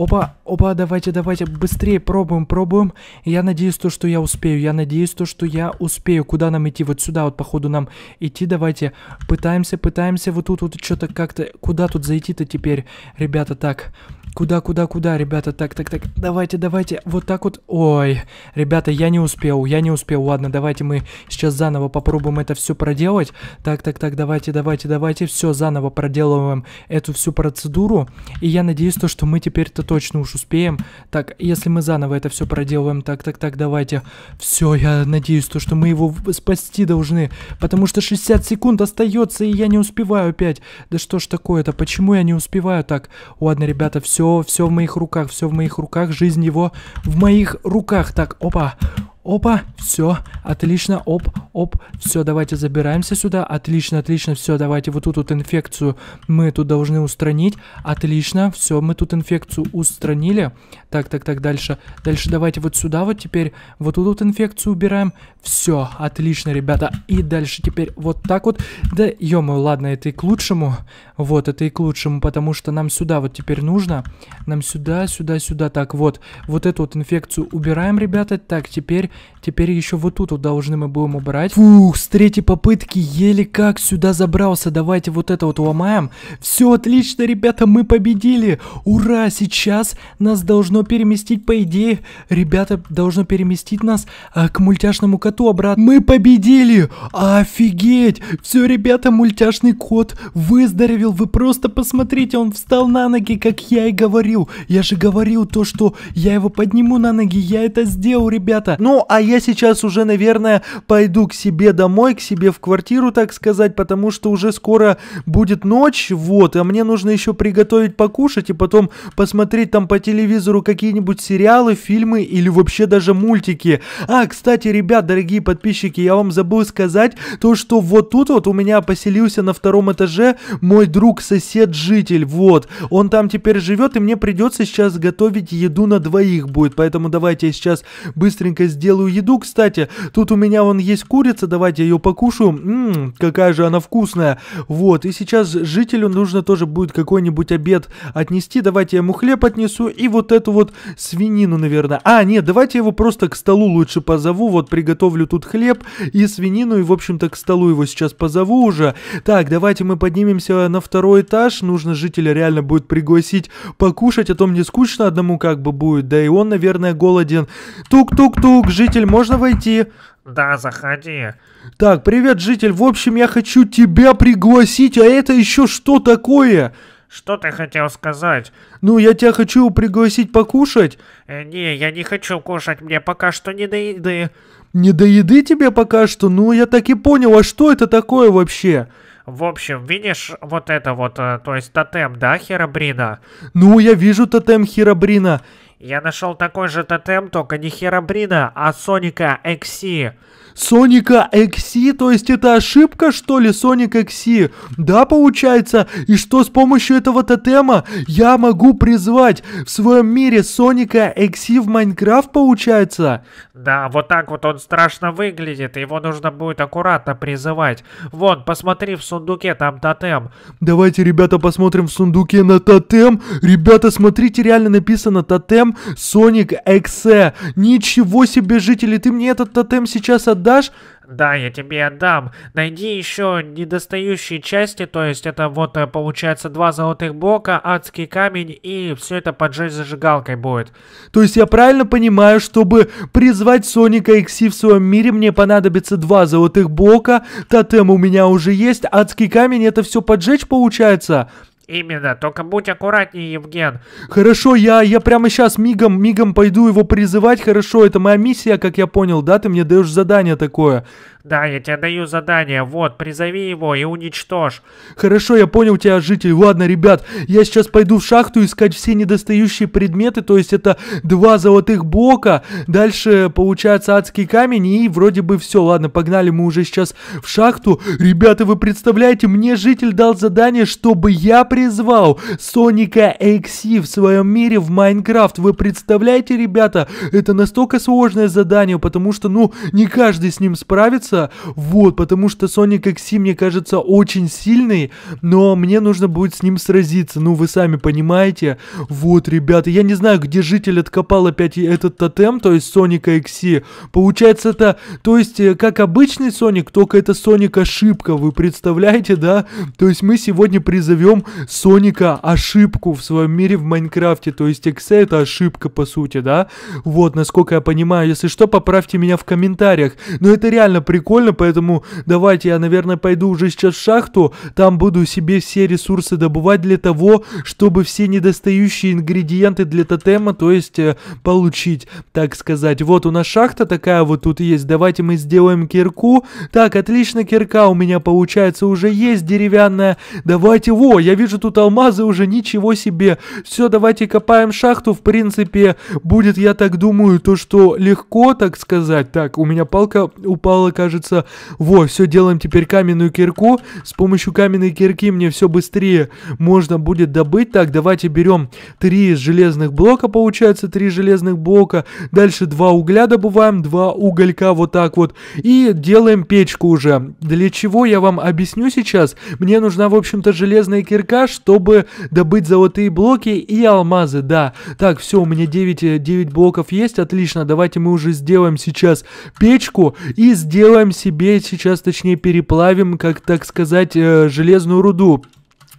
Опа, опа, давайте, давайте, быстрее пробуем, пробуем. Я надеюсь то, что я успею, я надеюсь то, что я успею. Куда нам идти? Вот сюда вот, походу, нам идти, давайте. Пытаемся, пытаемся, вот тут вот что-то как-то... Куда тут зайти-то теперь, ребята, так... Куда, куда, куда, ребята? Так, так, так. Давайте, давайте. Вот так вот. Ой, ребята, я не успел, я не успел. Ладно, давайте мы сейчас заново попробуем это все проделать. Так, так, так, давайте, давайте, давайте. Все, заново проделываем эту всю процедуру. И я надеюсь, то, что мы теперь-то точно уж успеем. Так, если мы заново это все проделываем, Так, так, так, давайте. Все, я надеюсь, то, что мы его спасти должны. Потому что 60 секунд остается, и я не успеваю опять. Да что ж такое-то? Почему я не успеваю так? Ладно, ребята, все все, все в моих руках, все в моих руках, жизнь его в моих руках. Так, опа, Опа, все, отлично, оп, оп, все, давайте забираемся сюда, отлично, отлично, все, давайте вот тут вот инфекцию мы тут должны устранить, отлично, все, мы тут инфекцию устранили, так, так, так, дальше, дальше давайте вот сюда вот теперь, вот тут вот инфекцию убираем, все, отлично, ребята, и дальше теперь вот так вот, да, ё ладно, это и к лучшему, вот, это и к лучшему, потому что нам сюда вот теперь нужно, нам сюда, сюда, сюда, так, вот, вот эту вот инфекцию убираем, ребята, так, теперь Теперь, еще вот тут должны мы будем убрать. Фух, с третьей попытки еле как сюда забрался. Давайте вот это вот ломаем. Все отлично, ребята, мы победили. Ура, сейчас нас должно переместить, по идее. Ребята, должно переместить нас а, к мультяшному коту обратно. Мы победили! Офигеть! Все, ребята, мультяшный кот выздоровел. Вы просто посмотрите, он встал на ноги, как я и говорил. Я же говорил то, что я его подниму на ноги. Я это сделал, ребята. Но ну, а я сейчас уже, наверное, пойду к себе домой, к себе в квартиру, так сказать, потому что уже скоро будет ночь, вот, а мне нужно еще приготовить покушать и потом посмотреть там по телевизору какие-нибудь сериалы, фильмы или вообще даже мультики. А, кстати, ребят, дорогие подписчики, я вам забыл сказать то, что вот тут вот у меня поселился на втором этаже мой друг-сосед-житель, вот. Он там теперь живет, и мне придется сейчас готовить еду на двоих будет, поэтому давайте я сейчас быстренько сделаю делаю еду, кстати. Тут у меня вон есть курица, давайте я ее покушаю. Ммм, какая же она вкусная. Вот, и сейчас жителю нужно тоже будет какой-нибудь обед отнести. Давайте я ему хлеб отнесу и вот эту вот свинину, наверное. А, нет, давайте его просто к столу лучше позову. Вот, приготовлю тут хлеб и свинину, и, в общем-то, к столу его сейчас позову уже. Так, давайте мы поднимемся на второй этаж. Нужно жителя реально будет пригласить покушать, а то мне скучно одному как бы будет. Да и он, наверное, голоден. Тук-тук-тук, житель, можно войти? Да, заходи. Так, привет, житель. В общем, я хочу тебя пригласить, а это еще что такое? Что ты хотел сказать? Ну, я тебя хочу пригласить покушать. Э, не, я не хочу кушать, мне пока что не до еды. Не до еды тебе пока что? Ну, я так и понял, а что это такое вообще? В общем, видишь вот это вот, э, то есть тотем, да, Херабрина? Ну, я вижу тотем Херабрина. Я нашел такой же тотем, только не Херабрина, а Соника XC. Соника Экси, то есть это ошибка, что ли, Соник Экси? Да, получается. И что с помощью этого тотема я могу призвать в своем мире Соника Экси в Майнкрафт, получается? Да, вот так вот он страшно выглядит, его нужно будет аккуратно призывать. Вон, посмотри в сундуке, там тотем. Давайте, ребята, посмотрим в сундуке на тотем. Ребята, смотрите, реально написано тотем Соник Эксе. Ничего себе, жители, ты мне этот тотем сейчас отдал? отдашь? Да, я тебе отдам. Найди еще недостающие части, то есть это вот э, получается два золотых блока, адский камень и все это поджечь зажигалкой будет. То есть я правильно понимаю, чтобы призвать Соника Икси в своем мире, мне понадобится два золотых блока, тотем у меня уже есть, адский камень это все поджечь получается? Именно, только будь аккуратнее, Евген. Хорошо, я, я прямо сейчас мигом, мигом пойду его призывать, хорошо, это моя миссия, как я понял, да, ты мне даешь задание такое. Да, я тебе даю задание. Вот, призови его и уничтожь. Хорошо, я понял тебя, житель. Ладно, ребят, я сейчас пойду в шахту искать все недостающие предметы. То есть это два золотых блока. Дальше получается адский камень и вроде бы все. Ладно, погнали, мы уже сейчас в шахту. Ребята, вы представляете, мне житель дал задание, чтобы я призвал Соника Экси в своем мире в Майнкрафт. Вы представляете, ребята, это настолько сложное задание, потому что, ну, не каждый с ним справится. Икса, вот, потому что Соник Икси, мне кажется, очень сильный, но мне нужно будет с ним сразиться, ну вы сами понимаете, вот, ребята, я не знаю, где житель откопал опять этот тотем, то есть Соника Икси, получается это, то есть, э, как обычный Соник, только это Соник ошибка, вы представляете, да, то есть мы сегодня призовем Соника ошибку в своем мире в Майнкрафте, то есть Иксе это ошибка по сути, да, вот, насколько я понимаю, если что, поправьте меня в комментариях, но это реально прикольно, прикольно, поэтому давайте я, наверное, пойду уже сейчас в шахту, там буду себе все ресурсы добывать для того, чтобы все недостающие ингредиенты для тотема, то есть э, получить, так сказать. Вот у нас шахта такая вот тут есть, давайте мы сделаем кирку. Так, отлично, кирка у меня получается уже есть деревянная. Давайте, во, я вижу тут алмазы уже, ничего себе. Все, давайте копаем шахту, в принципе, будет, я так думаю, то, что легко, так сказать. Так, у меня палка упала, кажется, кажется, во, все делаем теперь каменную кирку, с помощью каменной кирки мне все быстрее можно будет добыть. Так, давайте берем три железных блока, получается, три железных блока, дальше два угля добываем, два уголька вот так вот, и делаем печку уже. Для чего я вам объясню сейчас? Мне нужна, в общем-то, железная кирка, чтобы добыть золотые блоки и алмазы, да. Так, все, у меня 9, 9 блоков есть, отлично, давайте мы уже сделаем сейчас печку и сделаем добываем себе, сейчас точнее переплавим, как так сказать, э, железную руду.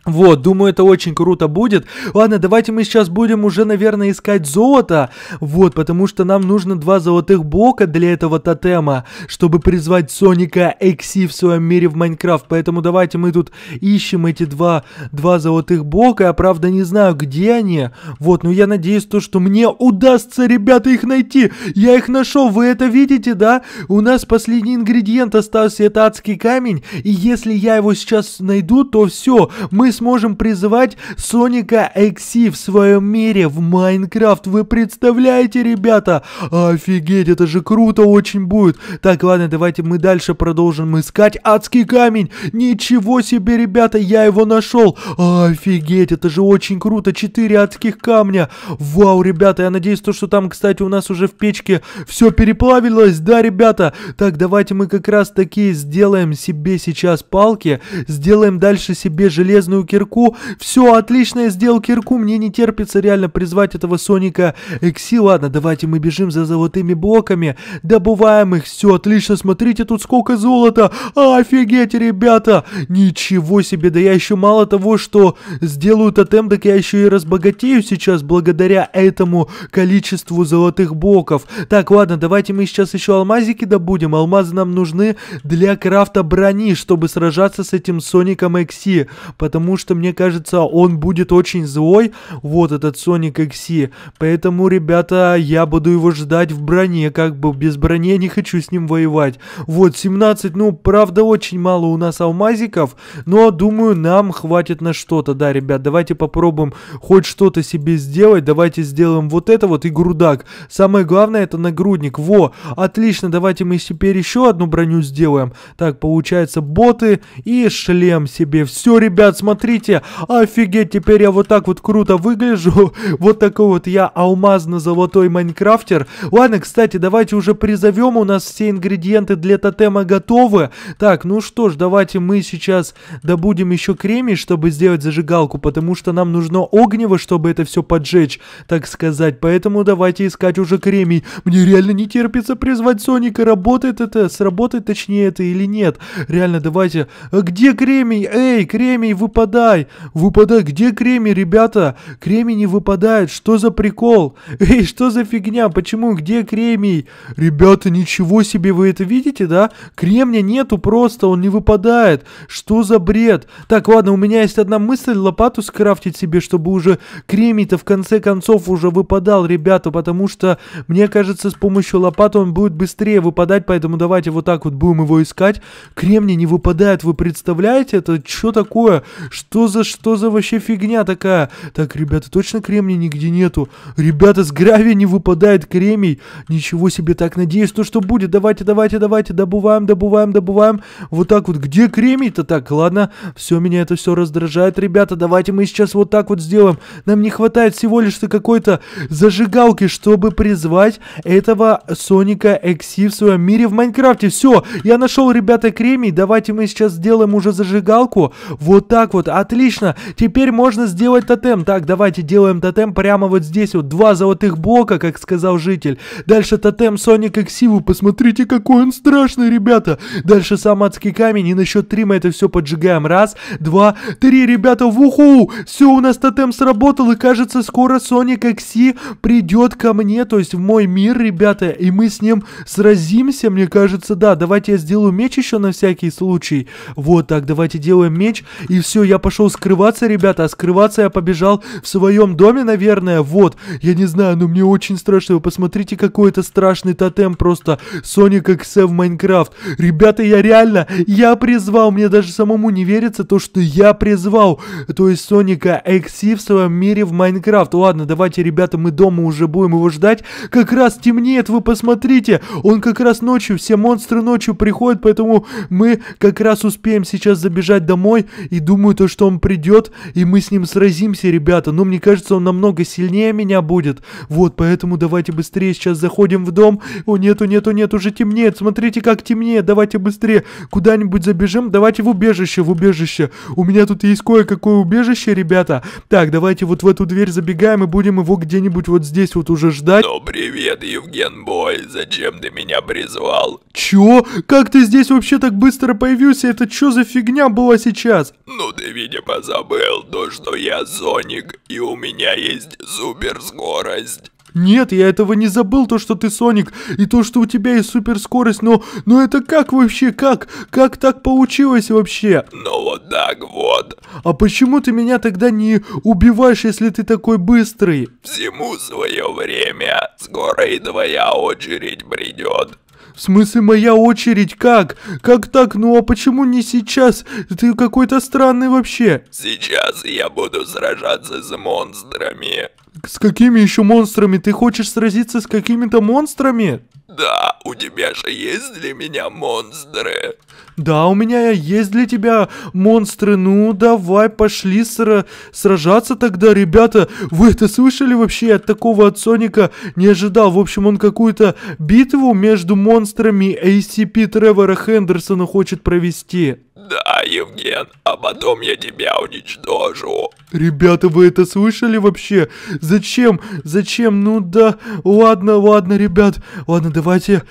Вот, думаю, это очень круто будет. Ладно, давайте мы сейчас будем уже, наверное, искать золото. Вот, потому что нам нужно два золотых блока для этого тотема, чтобы призвать Соника Экси в своем мире в Майнкрафт. Поэтому давайте мы тут ищем эти два, два золотых блока. Я, правда, не знаю, где они. Вот, но я надеюсь, то, что мне удастся, ребята, их найти. Я их нашел, вы это видите, да? У нас последний ингредиент остался, это адский камень. И если я его сейчас найду, то все, мы сможем призывать Соника Экси в своем мире в Майнкрафт. Вы представляете, ребята? Офигеть, это же круто очень будет. Так, ладно, давайте мы дальше продолжим искать адский камень. Ничего себе, ребята, я его нашел. Офигеть, это же очень круто. Четыре адских камня. Вау, ребята, я надеюсь, то, что там, кстати, у нас уже в печке все переплавилось. Да, ребята? Так, давайте мы как раз таки сделаем себе сейчас палки. Сделаем дальше себе железную отличную кирку. Все, отлично, я сделал кирку. Мне не терпится реально призвать этого Соника Экси. Ладно, давайте мы бежим за золотыми блоками. Добываем их. Все, отлично. Смотрите, тут сколько золота. Офигеть, ребята. Ничего себе. Да я еще мало того, что сделаю тотем, так я еще и разбогатею сейчас благодаря этому количеству золотых блоков. Так, ладно, давайте мы сейчас еще алмазики добудем. Алмазы нам нужны для крафта брони, чтобы сражаться с этим Соником Экси. Потому потому что, мне кажется, он будет очень злой, вот этот Sonic XC. Поэтому, ребята, я буду его ждать в броне, как бы без брони не хочу с ним воевать. Вот, 17, ну, правда, очень мало у нас алмазиков, но, думаю, нам хватит на что-то, да, ребят, давайте попробуем хоть что-то себе сделать, давайте сделаем вот это вот и грудак. Самое главное, это нагрудник, во, отлично, давайте мы теперь еще одну броню сделаем. Так, получается, боты и шлем себе. Все, ребят, смотрите смотрите, офигеть, теперь я вот так вот круто выгляжу, вот такой вот я алмазно-золотой майнкрафтер. Ладно, кстати, давайте уже призовем, у нас все ингредиенты для тотема готовы. Так, ну что ж, давайте мы сейчас добудем еще кремий, чтобы сделать зажигалку, потому что нам нужно огнево, чтобы это все поджечь, так сказать. Поэтому давайте искать уже кремий. Мне реально не терпится призвать Соника, работает это, сработает точнее это или нет. Реально, давайте... Где кремий? Эй, кремий, выпадает выпадай! Выпадай! Где Креми, ребята? Креми не выпадает! Что за прикол? Эй, что за фигня? Почему? Где Кремий? Ребята, ничего себе! Вы это видите, да? Кремня нету просто, он не выпадает! Что за бред? Так, ладно, у меня есть одна мысль, лопату скрафтить себе, чтобы уже Кремий-то в конце концов уже выпадал, ребята, потому что, мне кажется, с помощью лопаты он будет быстрее выпадать, поэтому давайте вот так вот будем его искать. Кремний не выпадает, вы представляете? Это что такое? что за, что за вообще фигня такая? Так, ребята, точно кремния нигде нету? Ребята, с гравия не выпадает кремий. Ничего себе, так, надеюсь, то, что будет. Давайте, давайте, давайте, добываем, добываем, добываем. Вот так вот, где кремий-то так? Ладно, все, меня это все раздражает, ребята. Давайте мы сейчас вот так вот сделаем. Нам не хватает всего лишь-то какой-то зажигалки, чтобы призвать этого Соника Экси в своем мире в Майнкрафте. Все, я нашел, ребята, кремий. Давайте мы сейчас сделаем уже зажигалку. Вот так вот отлично. Теперь можно сделать тотем. Так, давайте делаем тотем прямо вот здесь. Вот два золотых блока, как сказал житель. Дальше тотем Соника Ксиву. Посмотрите, какой он страшный, ребята. Дальше сам адский камень. И на счет три мы это все поджигаем. Раз, два, три, ребята. Вуху! Все, у нас тотем сработал. И кажется, скоро Соник Кси придет ко мне, то есть в мой мир, ребята. И мы с ним сразимся, мне кажется. Да, давайте я сделаю меч еще на всякий случай. Вот так, давайте делаем меч. И все, я я пошел скрываться, ребята, а скрываться я побежал в своем доме, наверное, вот. Я не знаю, но мне очень страшно. Вы посмотрите, какой это страшный тотем просто. Sonic XE в Майнкрафт. Ребята, я реально, я призвал, мне даже самому не верится то, что я призвал. То есть Соника XE в своем мире в Майнкрафт. Ладно, давайте, ребята, мы дома уже будем его ждать. Как раз темнеет, вы посмотрите. Он как раз ночью, все монстры ночью приходят, поэтому мы как раз успеем сейчас забежать домой. И думаю, то, что он придет, и мы с ним сразимся, ребята. Но мне кажется, он намного сильнее меня будет. Вот, поэтому давайте быстрее сейчас заходим в дом. О, нету, нету, нет, уже темнеет. Смотрите, как темнеет. Давайте быстрее. Куда-нибудь забежим. Давайте в убежище, в убежище. У меня тут есть кое-какое убежище, ребята. Так, давайте вот в эту дверь забегаем и будем его где-нибудь вот здесь вот уже ждать. Ну, привет, Евген Бой. Зачем ты меня призвал? Чё? Как ты здесь вообще так быстро появился? Это чё за фигня была сейчас? Ну, ты ты, видимо, забыл то, что я Соник, и у меня есть суперскорость. Нет, я этого не забыл, то, что ты Соник, и то, что у тебя есть суперскорость, но... Но это как вообще, как? Как так получилось вообще? Ну вот так вот. А почему ты меня тогда не убиваешь, если ты такой быстрый? Всему свое время. Скоро и твоя очередь придет. В смысле, моя очередь? Как? Как так? Ну а почему не сейчас? Ты какой-то странный вообще. Сейчас я буду сражаться с монстрами. С какими еще монстрами? Ты хочешь сразиться с какими-то монстрами? Да, у тебя же есть для меня монстры. Да, у меня есть для тебя монстры. Ну, давай, пошли сра сражаться тогда, ребята. Вы это слышали вообще? Я такого от Соника не ожидал. В общем, он какую-то битву между монстрами ACP Тревора Хендерсона хочет провести. Да, Евген, а потом я тебя уничтожу. Ребята, вы это слышали вообще? Зачем? Зачем? Ну да, ладно, ладно, ребят. Ладно, давайте.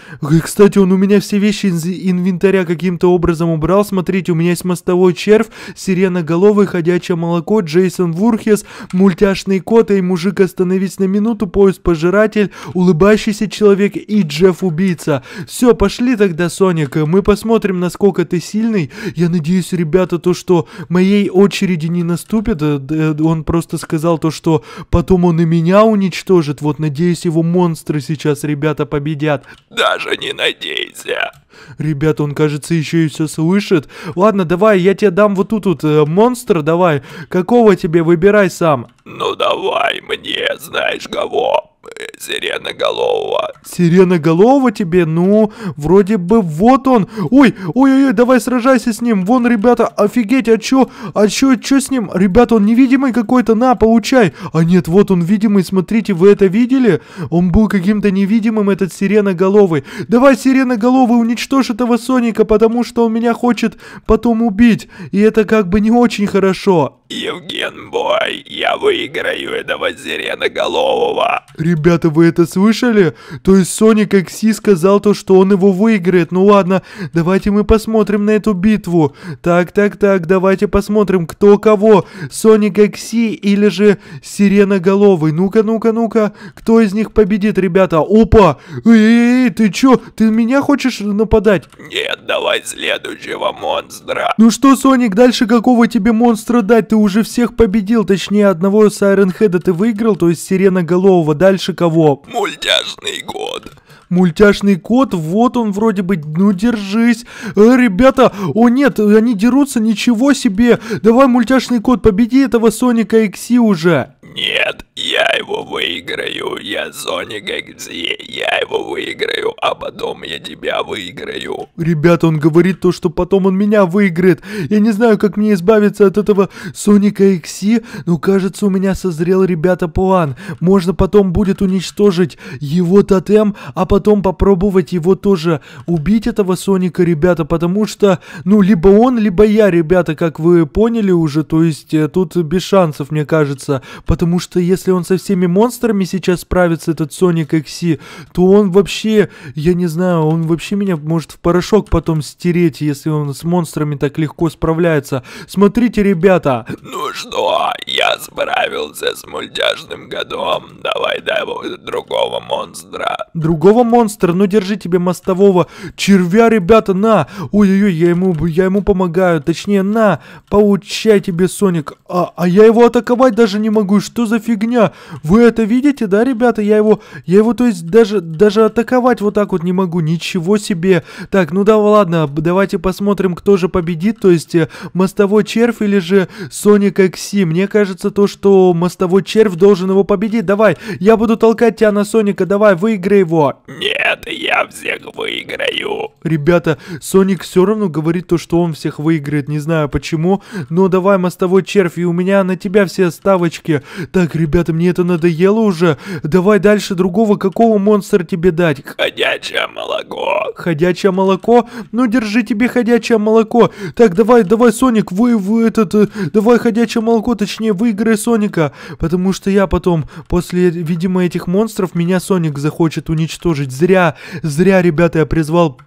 Кстати, он у меня все вещи из инвентаря каким-то образом образом убрал. Смотрите, у меня есть мостовой червь, сиреноголовый, ходячее молоко, Джейсон Вурхес, мультяшный кот, и мужик остановись на минуту, поезд пожиратель, улыбающийся человек и Джефф убийца. Все, пошли тогда, Соник, мы посмотрим, насколько ты сильный. Я надеюсь, ребята, то, что моей очереди не наступит, э, э, он просто сказал то, что потом он и меня уничтожит. Вот, надеюсь, его монстры сейчас, ребята, победят. Даже не надейся. Ребята, он, кажется, еще и все слышит. Ладно, давай, я тебе дам вот тут вот э, монстр, давай. Какого тебе, выбирай сам. Ну давай мне, знаешь кого. Сиреноголового. Сиреноголового тебе? Ну, вроде бы вот он. Ой, ой-ой-ой, давай сражайся с ним. Вон, ребята, офигеть, а чё? А чё, чё с ним? Ребята, он невидимый какой-то, на, получай. А нет, вот он видимый, смотрите, вы это видели? Он был каким-то невидимым, этот сиреноголовый. Давай, сиреноголовый, уничтожь этого Соника, потому что он меня хочет потом убить. И это как бы не очень хорошо. Евген, бой, я выиграю этого сиреноголового. Ребята, Ребята, вы это слышали? То есть Соник Экси сказал то, что он его выиграет. Ну ладно, давайте мы посмотрим на эту битву. Так, так, так, давайте посмотрим, кто кого. Соник Экси или же Сирена Головый. Ну-ка, ну-ка, ну-ка. Кто из них победит, ребята? Опа! Эй, эй, ты чё? Ты меня хочешь нападать? Нет, давай следующего монстра. Ну что, Соник, дальше какого тебе монстра дать? Ты уже всех победил, точнее одного Сайренхеда ты выиграл, то есть Сирена Голового. Дальше дальше кого? Мультяшный год. Мультяшный кот, вот он вроде бы, ну держись. Э, ребята, о нет, они дерутся, ничего себе. Давай, мультяшный кот, победи этого Соника Икси уже. Нет, я его выиграю, я Соник где, я его выиграю, а потом я тебя выиграю. Ребята, он говорит то, что потом он меня выиграет. Я не знаю, как мне избавиться от этого Соника Икси, но кажется, у меня созрел, ребята, план. Можно потом будет уничтожить его тотем, а потом попробовать его тоже убить, этого Соника, ребята, потому что, ну, либо он, либо я, ребята, как вы поняли уже, то есть э, тут без шансов, мне кажется, потому что если если он со всеми монстрами сейчас справится, этот Соник Экси, то он вообще, я не знаю, он вообще меня может в порошок потом стереть, если он с монстрами так легко справляется. Смотрите, ребята. Ну что, я я справился с мультяшным годом. Давай дай другого монстра. Другого монстра? Ну держи тебе мостового червя, ребята, на! Ой-ой-ой, я ему, я ему помогаю. Точнее, на, получай тебе, Соник. А, а я его атаковать даже не могу. Что за фигня? Вы это видите, да, ребята? Я его, я его, то есть, даже, даже атаковать вот так вот не могу. Ничего себе. Так, ну да, ладно, давайте посмотрим, кто же победит. То есть, э, мостовой червь или же Соник Экси. Мне кажется, кажется то, что мостовой червь должен его победить. Давай, я буду толкать тебя на Соника, давай, выиграй его. Нет, я всех выиграю. Ребята, Соник все равно говорит то, что он всех выиграет, не знаю почему. Но давай, мостовой червь, и у меня на тебя все ставочки. Так, ребята, мне это надоело уже. Давай дальше другого, какого монстра тебе дать? Ходячее молоко. Ходячее молоко? Ну, держи тебе ходячее молоко. Так, давай, давай, Соник, вы, вы этот, э, давай ходячее молоко, точнее, в игры Соника, потому что я потом, после, видимо, этих монстров, меня Соник захочет уничтожить. Зря, зря, ребята, я призвал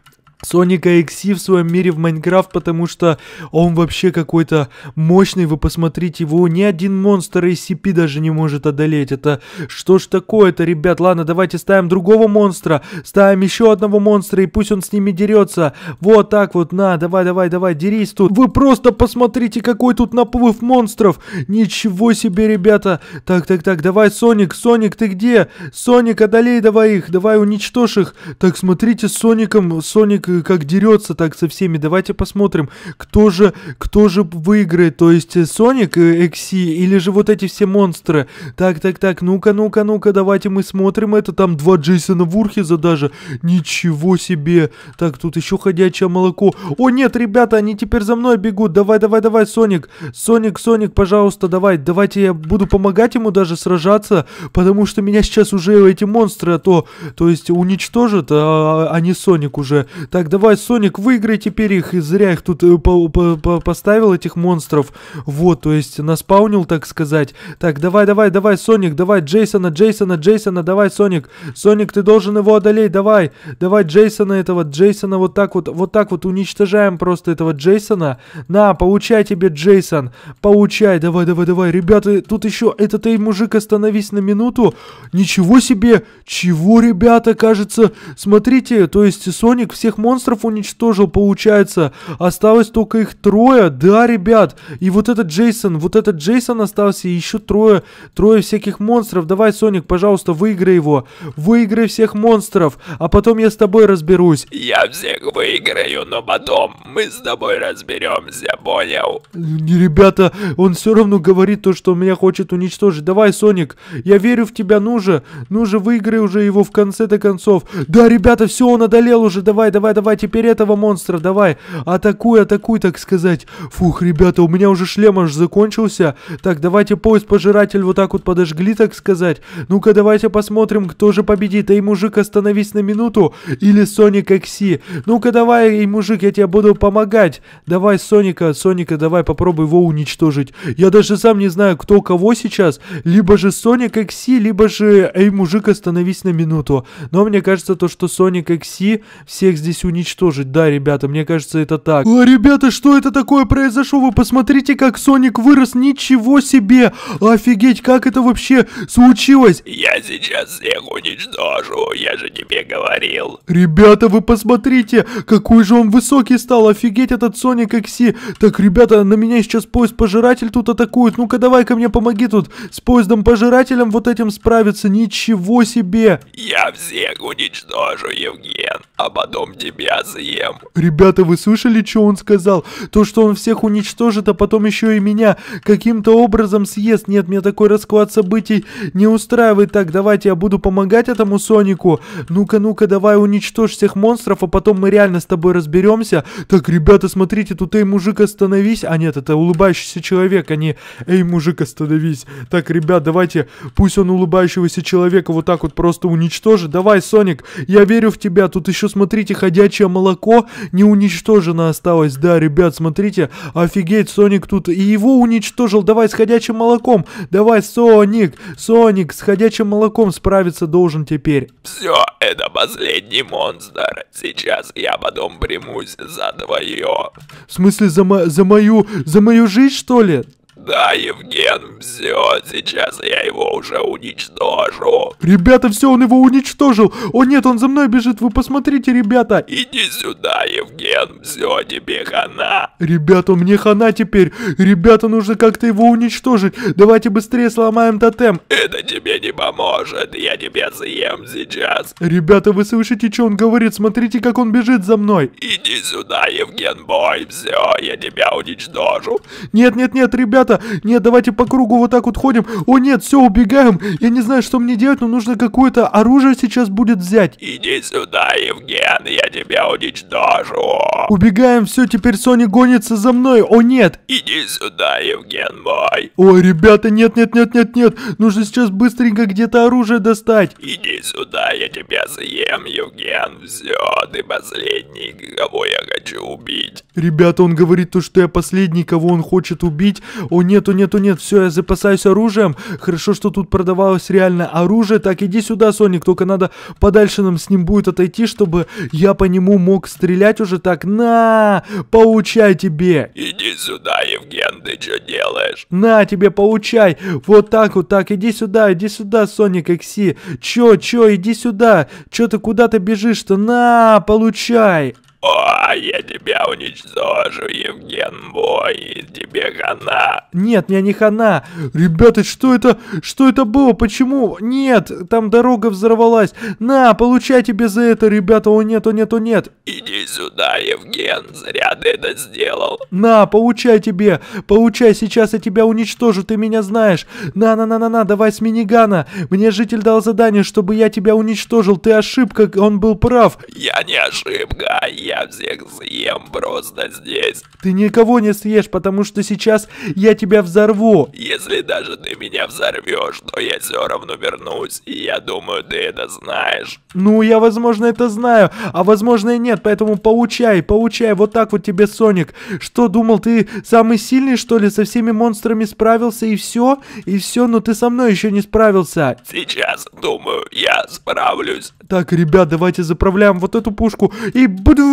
Соника Икси в своем мире в Майнкрафт, потому что он вообще какой-то мощный, вы посмотрите, его ни один монстр SCP даже не может одолеть. Это что ж такое-то, ребят? Ладно, давайте ставим другого монстра, ставим еще одного монстра, и пусть он с ними дерется. Вот так вот, на, давай, давай, давай, дерись тут. Вы просто посмотрите, какой тут наплыв монстров. Ничего себе, ребята. Так, так, так, давай, Соник, Соник, ты где? Соник, одолей давай их, давай уничтожь их. Так, смотрите, с Соником, Соник как дерется так со всеми. Давайте посмотрим, кто же, кто же выиграет. То есть э, Соник, Экси или же вот эти все монстры. Так, так, так, ну-ка, ну-ка, ну-ка, давайте мы смотрим это. Там два Джейсона Вурхиза даже. Ничего себе. Так, тут еще ходячее молоко. О, нет, ребята, они теперь за мной бегут. Давай, давай, давай, Соник. Соник, Соник, пожалуйста, давай. Давайте я буду помогать ему даже сражаться, потому что меня сейчас уже эти монстры, а то, то есть уничтожат, а, а, а не Соник уже. Так, так, давай, Соник, выиграй теперь их. И зря их тут э, по -по -по поставил, этих монстров. Вот, то есть наспаунил, так сказать. Так, давай, давай, давай, Соник, давай, Джейсона, Джейсона, Джейсона, давай, Соник. Соник, ты должен его одолеть, давай. Давай Джейсона этого, Джейсона вот так вот, вот так вот уничтожаем просто этого Джейсона. На, получай тебе, Джейсон. Получай, давай, давай, давай. Ребята, тут еще этот эй, мужик, остановись на минуту. Ничего себе! Чего, ребята, кажется? Смотрите, то есть Соник всех монстров монстров уничтожил, получается. Осталось только их трое. Да, ребят. И вот этот Джейсон, вот этот Джейсон остался. И еще трое, трое всяких монстров. Давай, Соник, пожалуйста, выиграй его. Выиграй всех монстров. А потом я с тобой разберусь. Я всех выиграю, но потом мы с тобой разберемся, понял? Ребята, он все равно говорит то, что меня хочет уничтожить. Давай, Соник, я верю в тебя, ну же. Ну же, выиграй уже его в конце-то концов. Да, ребята, все, он одолел уже. Давай, давай, давай, давай, теперь этого монстра, давай. Атакуй, атакуй, так сказать. Фух, ребята, у меня уже шлем аж закончился. Так, давайте поезд-пожиратель вот так вот подожгли, так сказать. Ну-ка, давайте посмотрим, кто же победит. Эй, мужик, остановись на минуту. Или Соник Экси. Ну-ка, давай, эй, мужик, я тебе буду помогать. Давай, Соника, Соника, давай, попробуй его уничтожить. Я даже сам не знаю, кто кого сейчас. Либо же Соник Экси, либо же... Эй, мужик, остановись на минуту. Но мне кажется, то, что Соник Экси всех здесь пытались уничтожить. Да, ребята, мне кажется, это так. О, ребята, что это такое произошло? Вы посмотрите, как Соник вырос. Ничего себе! Офигеть, как это вообще случилось? Я сейчас всех уничтожу, я же тебе говорил. Ребята, вы посмотрите, какой же он высокий стал. Офигеть, этот Соник Экси. Так, ребята, на меня сейчас поезд-пожиратель тут атакует. Ну-ка, давай ко мне помоги тут с поездом-пожирателем вот этим справиться. Ничего себе! Я всех уничтожу, Евген, а потом тебе тебя съем. Ребята, вы слышали, что он сказал? То, что он всех уничтожит, а потом еще и меня каким-то образом съест. Нет, мне такой расклад событий не устраивает. Так, давайте я буду помогать этому Сонику. Ну-ка, ну-ка, давай уничтожь всех монстров, а потом мы реально с тобой разберемся. Так, ребята, смотрите, тут эй, мужик, остановись. А нет, это улыбающийся человек, а не эй, мужик, остановись. Так, ребят, давайте, пусть он улыбающегося человека вот так вот просто уничтожит. Давай, Соник, я верю в тебя. Тут еще, смотрите, ходя Телячье молоко не уничтожено осталось. Да, ребят, смотрите, офигеть, Соник тут и его уничтожил. Давай с ходячим молоком. Давай, Соник, Соник с ходячим молоком справиться должен теперь. Все, это последний монстр. Сейчас я потом примусь за твое. В смысле, за, мо за мою, за мою жизнь, что ли? Да, Евген, все, сейчас я его уже уничтожу. Ребята, все, он его уничтожил. О нет, он за мной бежит, вы посмотрите, ребята. Иди сюда, Евген, все, тебе хана. Ребята, мне хана теперь. Ребята, нужно как-то его уничтожить. Давайте быстрее сломаем тотем. Это тебе не поможет, я тебя съем сейчас. Ребята, вы слышите, что он говорит? Смотрите, как он бежит за мной. Иди сюда, Евген, бой, все, я тебя уничтожу. Нет, нет, нет, ребята ребята, нет, давайте по кругу вот так вот ходим. О, нет, все, убегаем. Я не знаю, что мне делать, но нужно какое-то оружие сейчас будет взять. Иди сюда, Евген, я тебя уничтожу. Убегаем, все, теперь Сони гонится за мной. О, нет. Иди сюда, Евген мой. Ой, ребята, нет, нет, нет, нет, нет. Нужно сейчас быстренько где-то оружие достать. Иди сюда, я тебя съем, Евген. Все, ты последний, кого я хочу убить. Ребята, он говорит то, что я последний, кого он хочет убить. О нету, нету, нет, нет, все, я запасаюсь оружием. Хорошо, что тут продавалось реально оружие. Так, иди сюда, Соник, только надо подальше нам с ним будет отойти, чтобы я по нему мог стрелять уже так. На, получай тебе. Иди сюда, Евген, ты что делаешь? На, тебе получай. Вот так вот так, иди сюда, иди сюда, Соник Экси. Чё, чё, иди сюда. Чё ты куда-то бежишь-то? На, получай. «О, я тебя уничтожу, Евген мой, тебе хана!» «Нет, мне не хана! Ребята, что это? Что это было? Почему? Нет, там дорога взорвалась! На, получай тебе за это, ребята! О нет, о нет, о нет!» «Иди сюда, Евген, зря ты это сделал!» «На, получай тебе! Получай, сейчас я тебя уничтожу, ты меня знаешь! На-на-на-на-на, давай с минигана! Мне житель дал задание, чтобы я тебя уничтожил, ты ошибка, он был прав!» «Я не ошибка, я я всех съем просто здесь. Ты никого не съешь, потому что сейчас я тебя взорву. Если даже ты меня взорвешь, то я все равно вернусь, и я думаю, ты это знаешь. Ну, я, возможно, это знаю, а возможно и нет, поэтому получай, получай, вот так вот тебе, Соник. Что, думал, ты самый сильный, что ли, со всеми монстрами справился и все? И все, но ну, ты со мной еще не справился. Сейчас, думаю, я справлюсь. Так, ребят, давайте заправляем вот эту пушку. И буду!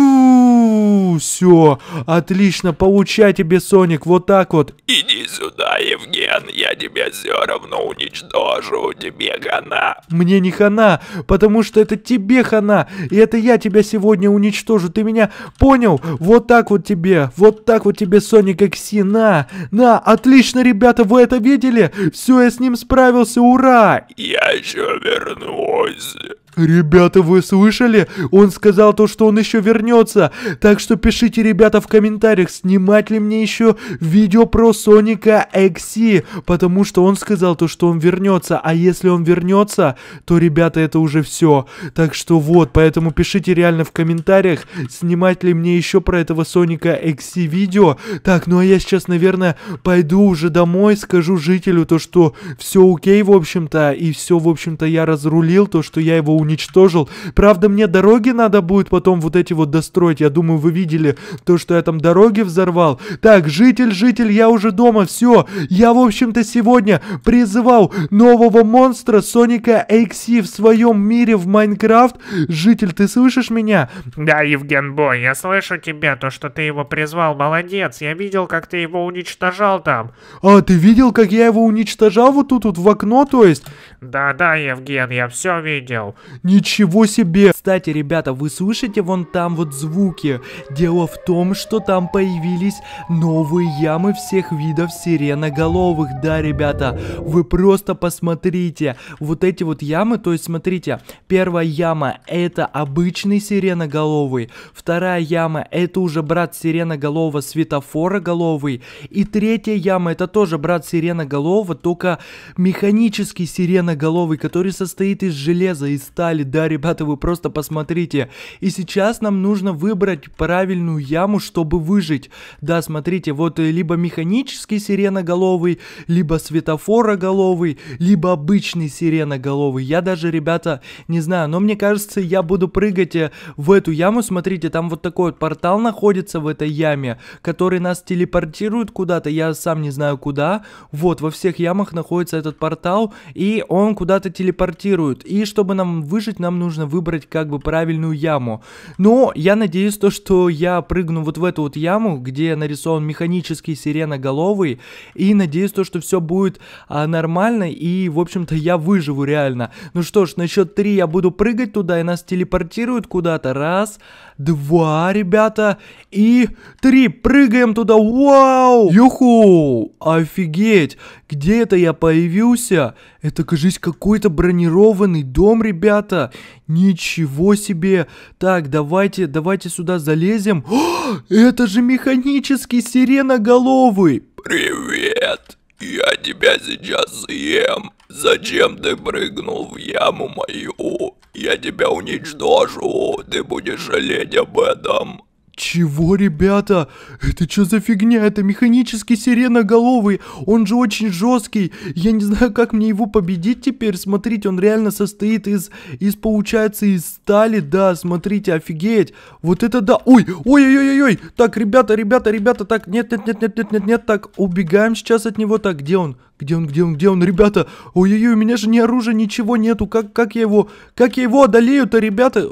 Все, отлично, получай тебе, Соник, вот так вот. Иди сюда, Евген, я тебя все равно уничтожу, тебе хана. Мне не хана, потому что это тебе хана, и это я тебя сегодня уничтожу, ты меня понял? Вот так вот тебе, вот так вот тебе, Соник Экси, на, на, отлично, ребята, вы это видели? Все, я с ним справился, ура! Я еще вернусь. «Ребята, вы слышали? Он сказал то, что он еще вернется. Так что пишите, ребята, в комментариях, снимать ли мне еще видео про Соника Экси, потому что он сказал то, что он вернется. А если он вернется, то, ребята, это уже все. Так что вот, поэтому пишите реально в комментариях, снимать ли мне еще про этого Соника Экси видео. Так, ну а я сейчас, наверное, пойду уже домой, скажу жителю то, что все окей, в общем-то, и все, в общем-то, я разрулил то, что я его уничтожил. Правда, мне дороги надо будет потом вот эти вот достроить. Я думаю, вы видели то, что я там дороги взорвал. Так, житель, житель, я уже дома, все. Я, в общем-то, сегодня призывал нового монстра Соника Эйкси в своем мире в Майнкрафт. Житель, ты слышишь меня? Да, Евген Бой, я слышу тебя, то, что ты его призвал, молодец. Я видел, как ты его уничтожал там. А, ты видел, как я его уничтожал вот тут вот в окно, то есть? Да-да, Евген, я все видел. Ничего себе! Кстати, ребята, вы слышите вон там вот звуки? Дело в том, что там появились новые ямы всех видов сиреноголовых. Да, ребята, вы просто посмотрите. Вот эти вот ямы, то есть смотрите, первая яма это обычный сиреноголовый, вторая яма это уже брат сиреноголового светофороголовый, и третья яма это тоже брат сиреноголового, только механический сиреноголовый, который состоит из железа, и стали устали. Да, ребята, вы просто посмотрите. И сейчас нам нужно выбрать правильную яму, чтобы выжить. Да, смотрите, вот э, либо механический сиреноголовый, либо светофороголовый, либо обычный сиреноголовый. Я даже, ребята, не знаю, но мне кажется, я буду прыгать э, в эту яму. Смотрите, там вот такой вот портал находится в этой яме, который нас телепортирует куда-то. Я сам не знаю куда. Вот, во всех ямах находится этот портал, и он куда-то телепортирует. И чтобы нам выжить, нам нужно выбрать как бы правильную яму. Но я надеюсь то, что я прыгну вот в эту вот яму, где нарисован механический сиреноголовый, и надеюсь то, что все будет а, нормально, и, в общем-то, я выживу реально. Ну что ж, на счет 3 я буду прыгать туда, и нас телепортируют куда-то. Раз, два, ребята, и три. Прыгаем туда. Вау! Юху! Офигеть! Где это я появился? Это, кажись, какой-то бронированный дом, ребята ребята! Ничего себе! Так, давайте, давайте сюда залезем. О, это же механический сиреноголовый! Привет! Я тебя сейчас съем! Зачем ты прыгнул в яму мою? Я тебя уничтожу, ты будешь жалеть об этом. Чего, ребята? Это что за фигня? Это механический сиреноголовый. Он же очень жесткий. Я не знаю, как мне его победить теперь. Смотрите, он реально состоит из, из получается, из стали. Да, смотрите, офигеть. Вот это да. Ой, ой, ой, ой, ой. Так, ребята, ребята, ребята, так, нет, нет, нет, нет, нет, нет, нет, так, убегаем сейчас от него. Так, где он? Где он, где он, где он, ребята? Ой-ой-ой, у меня же ни оружия, ничего нету. Как, как я его, как я его одолею-то, ребята?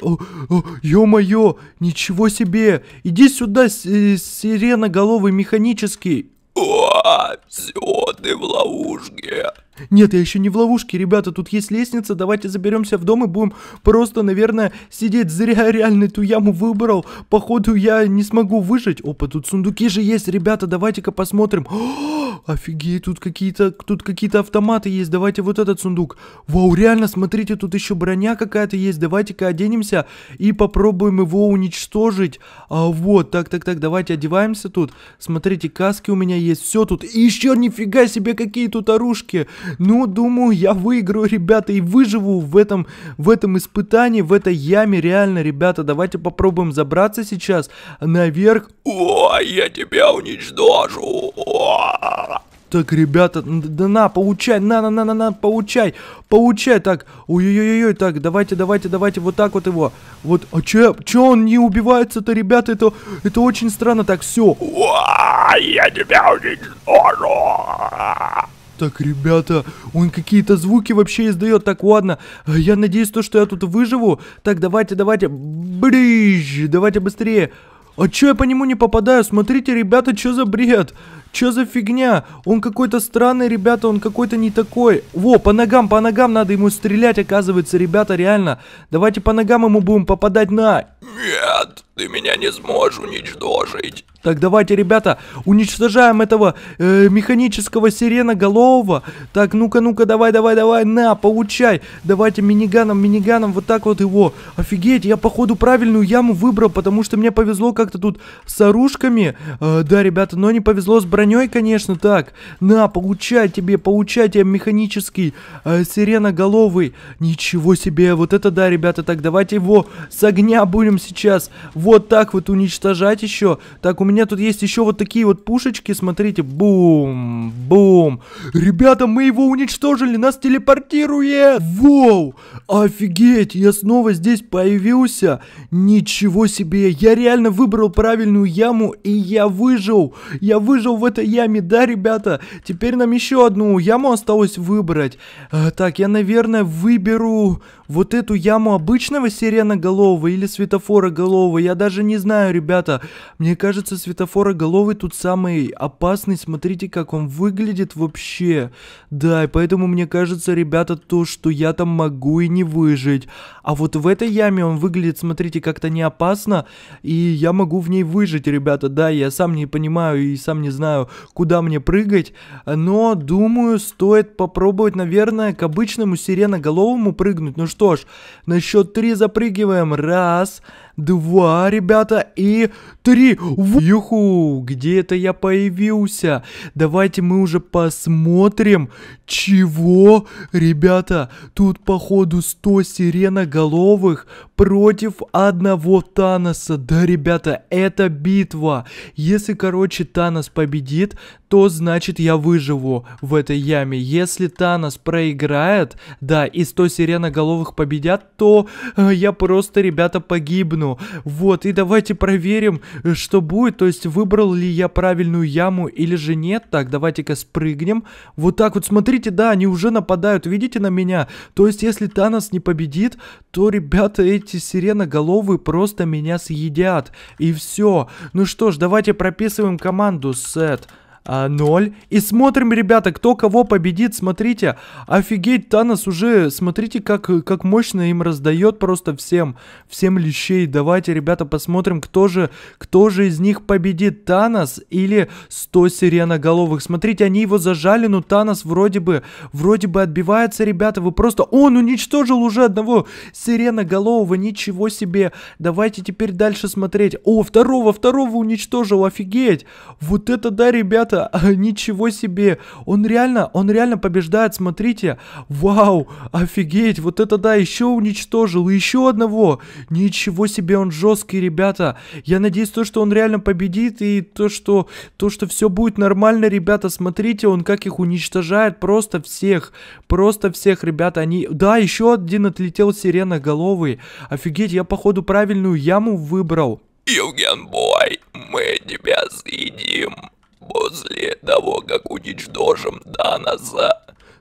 Ё-моё, ничего себе. Иди сюда, э, сиреноголовый механический. О, все, ты в ловушке. Нет, я еще не в ловушке, ребята, тут есть лестница, давайте заберемся в дом и будем просто, наверное, сидеть. Зря я реально эту яму выбрал, походу я не смогу выжить. Опа, тут сундуки же есть, ребята, давайте-ка посмотрим. О, офигеть, тут какие-то тут какие-то автоматы есть, давайте вот этот сундук. Вау, реально, смотрите, тут еще броня какая-то есть, давайте-ка оденемся и попробуем его уничтожить. А, вот, так, так, так, давайте одеваемся тут. Смотрите, каски у меня есть, все тут. И еще нифига себе, какие тут оружки. Ну, думаю, я выиграю, ребята, и выживу в этом, в этом испытании, в этой яме. Реально, ребята, давайте попробуем забраться сейчас наверх. О, я тебя уничтожу. Так, ребята, да на, получай, на, на, на, на, на, получай, получай, так, ой-ой-ой, так, давайте, давайте, давайте, вот так вот его, вот, а че, че он не убивается-то, ребята, это, это очень странно, так, все. Я тебя уничтожу. Так, ребята, он какие-то звуки вообще издает. Так, ладно, э, я надеюсь, то, что я тут выживу. Так, давайте, давайте. ближе, давайте быстрее. А чё я по нему не попадаю? Смотрите, ребята, чё за бред? Чё за фигня? Он какой-то странный, ребята, он какой-то не такой. Во, по ногам, по ногам надо ему стрелять, оказывается, ребята, реально. Давайте по ногам ему будем попадать на... Нет, ты меня не сможешь уничтожить. Так, давайте, ребята, уничтожаем этого э, механического сиреноголового. Так, ну-ка, ну-ка, давай, давай, давай, на, получай. Давайте миниганом, миниганом, вот так вот его. Офигеть, я, походу, правильную яму выбрал, потому что мне повезло как-то тут с оружками. Э, да, ребята, но не повезло с броней броней, конечно, так. На, получай тебе, получай тебе механический э, сиреноголовый. Ничего себе, вот это да, ребята. Так, давайте его с огня будем сейчас вот так вот уничтожать еще. Так, у меня тут есть еще вот такие вот пушечки, смотрите. Бум, бум. Ребята, мы его уничтожили, нас телепортирует. Воу, офигеть, я снова здесь появился. Ничего себе, я реально выбрал правильную яму и я выжил. Я выжил в какой-то яме, да, ребята? Теперь нам еще одну яму осталось выбрать. Э, так, я, наверное, выберу вот эту яму обычного сиреноголового или светофороголового. Я даже не знаю, ребята. Мне кажется, светофороголовый тут самый опасный. Смотрите, как он выглядит вообще. Да, и поэтому мне кажется, ребята, то, что я там могу и не выжить. А вот в этой яме он выглядит, смотрите, как-то не опасно. И я могу в ней выжить, ребята. Да, я сам не понимаю и сам не знаю, знаю, куда мне прыгать, но думаю, стоит попробовать, наверное, к обычному сиреноголовому прыгнуть. Ну что ж, на счет три запрыгиваем. Раз, два, два, ребята, и три. Юху, где это я появился? Давайте мы уже посмотрим, чего, ребята, тут походу 100 сиреноголовых против одного Таноса. Да, ребята, это битва. Если, короче, Танос победит, то значит я выживу в этой яме. Если Танос проиграет, да, и 100 сиреноголовых победят, то э, я просто, ребята, погибну. Вот, и давайте проверим, э, что будет. То есть, выбрал ли я правильную яму или же нет. Так, давайте-ка спрыгнем. Вот так вот, смотрите, да, они уже нападают, видите на меня? То есть, если Танос не победит, то, ребята, эти сиреноголовые просто меня съедят. И все. Ну что ж, давайте прописываем команду set а, 0. И смотрим, ребята, кто кого победит, смотрите. Офигеть, Танос уже, смотрите, как, как мощно им раздает просто всем, всем лещей. Давайте, ребята, посмотрим, кто же, кто же из них победит, Танос или 100 сиреноголовых. Смотрите, они его зажали, но Танос вроде бы, вроде бы отбивается, ребята, вы просто... Он уничтожил уже одного сиреноголового, ничего себе. Давайте теперь дальше смотреть. О, второго, второго уничтожил, офигеть. Вот это да, ребята ребята, ничего себе. Он реально, он реально побеждает, смотрите. Вау, офигеть, вот это да, еще уничтожил, еще одного. Ничего себе, он жесткий, ребята. Я надеюсь, то, что он реально победит, и то, что, то, что все будет нормально, ребята, смотрите, он как их уничтожает, просто всех, просто всех, ребята, они... Да, еще один отлетел сирена головы. Офигеть, я, походу, правильную яму выбрал. Юген бой, мы тебя съедим после того, как уничтожим Даноса,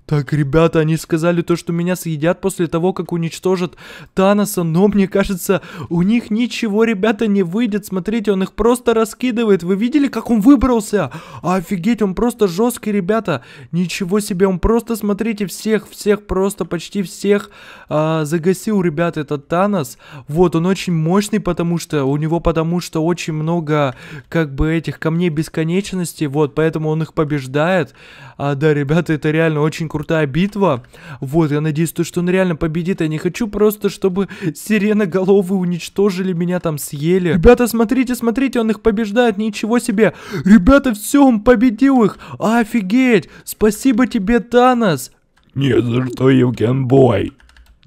так, ребята, они сказали то, что меня съедят после того, как уничтожат Таноса, но мне кажется, у них ничего, ребята, не выйдет. Смотрите, он их просто раскидывает. Вы видели, как он выбрался? Офигеть, он просто жесткий, ребята. Ничего себе, он просто, смотрите, всех, всех, просто почти всех а, загасил, ребята, этот Танос. Вот, он очень мощный, потому что у него, потому что очень много, как бы, этих камней бесконечности. Вот, поэтому он их побеждает. А, да, ребята, это реально очень крутая битва. Вот, я надеюсь, то, что он реально победит. Я не хочу просто, чтобы сиреноголовы уничтожили меня там, съели. Ребята, смотрите, смотрите, он их побеждает, ничего себе. Ребята, все, он победил их. Офигеть, спасибо тебе, Танос. Не за что, Евгенбой.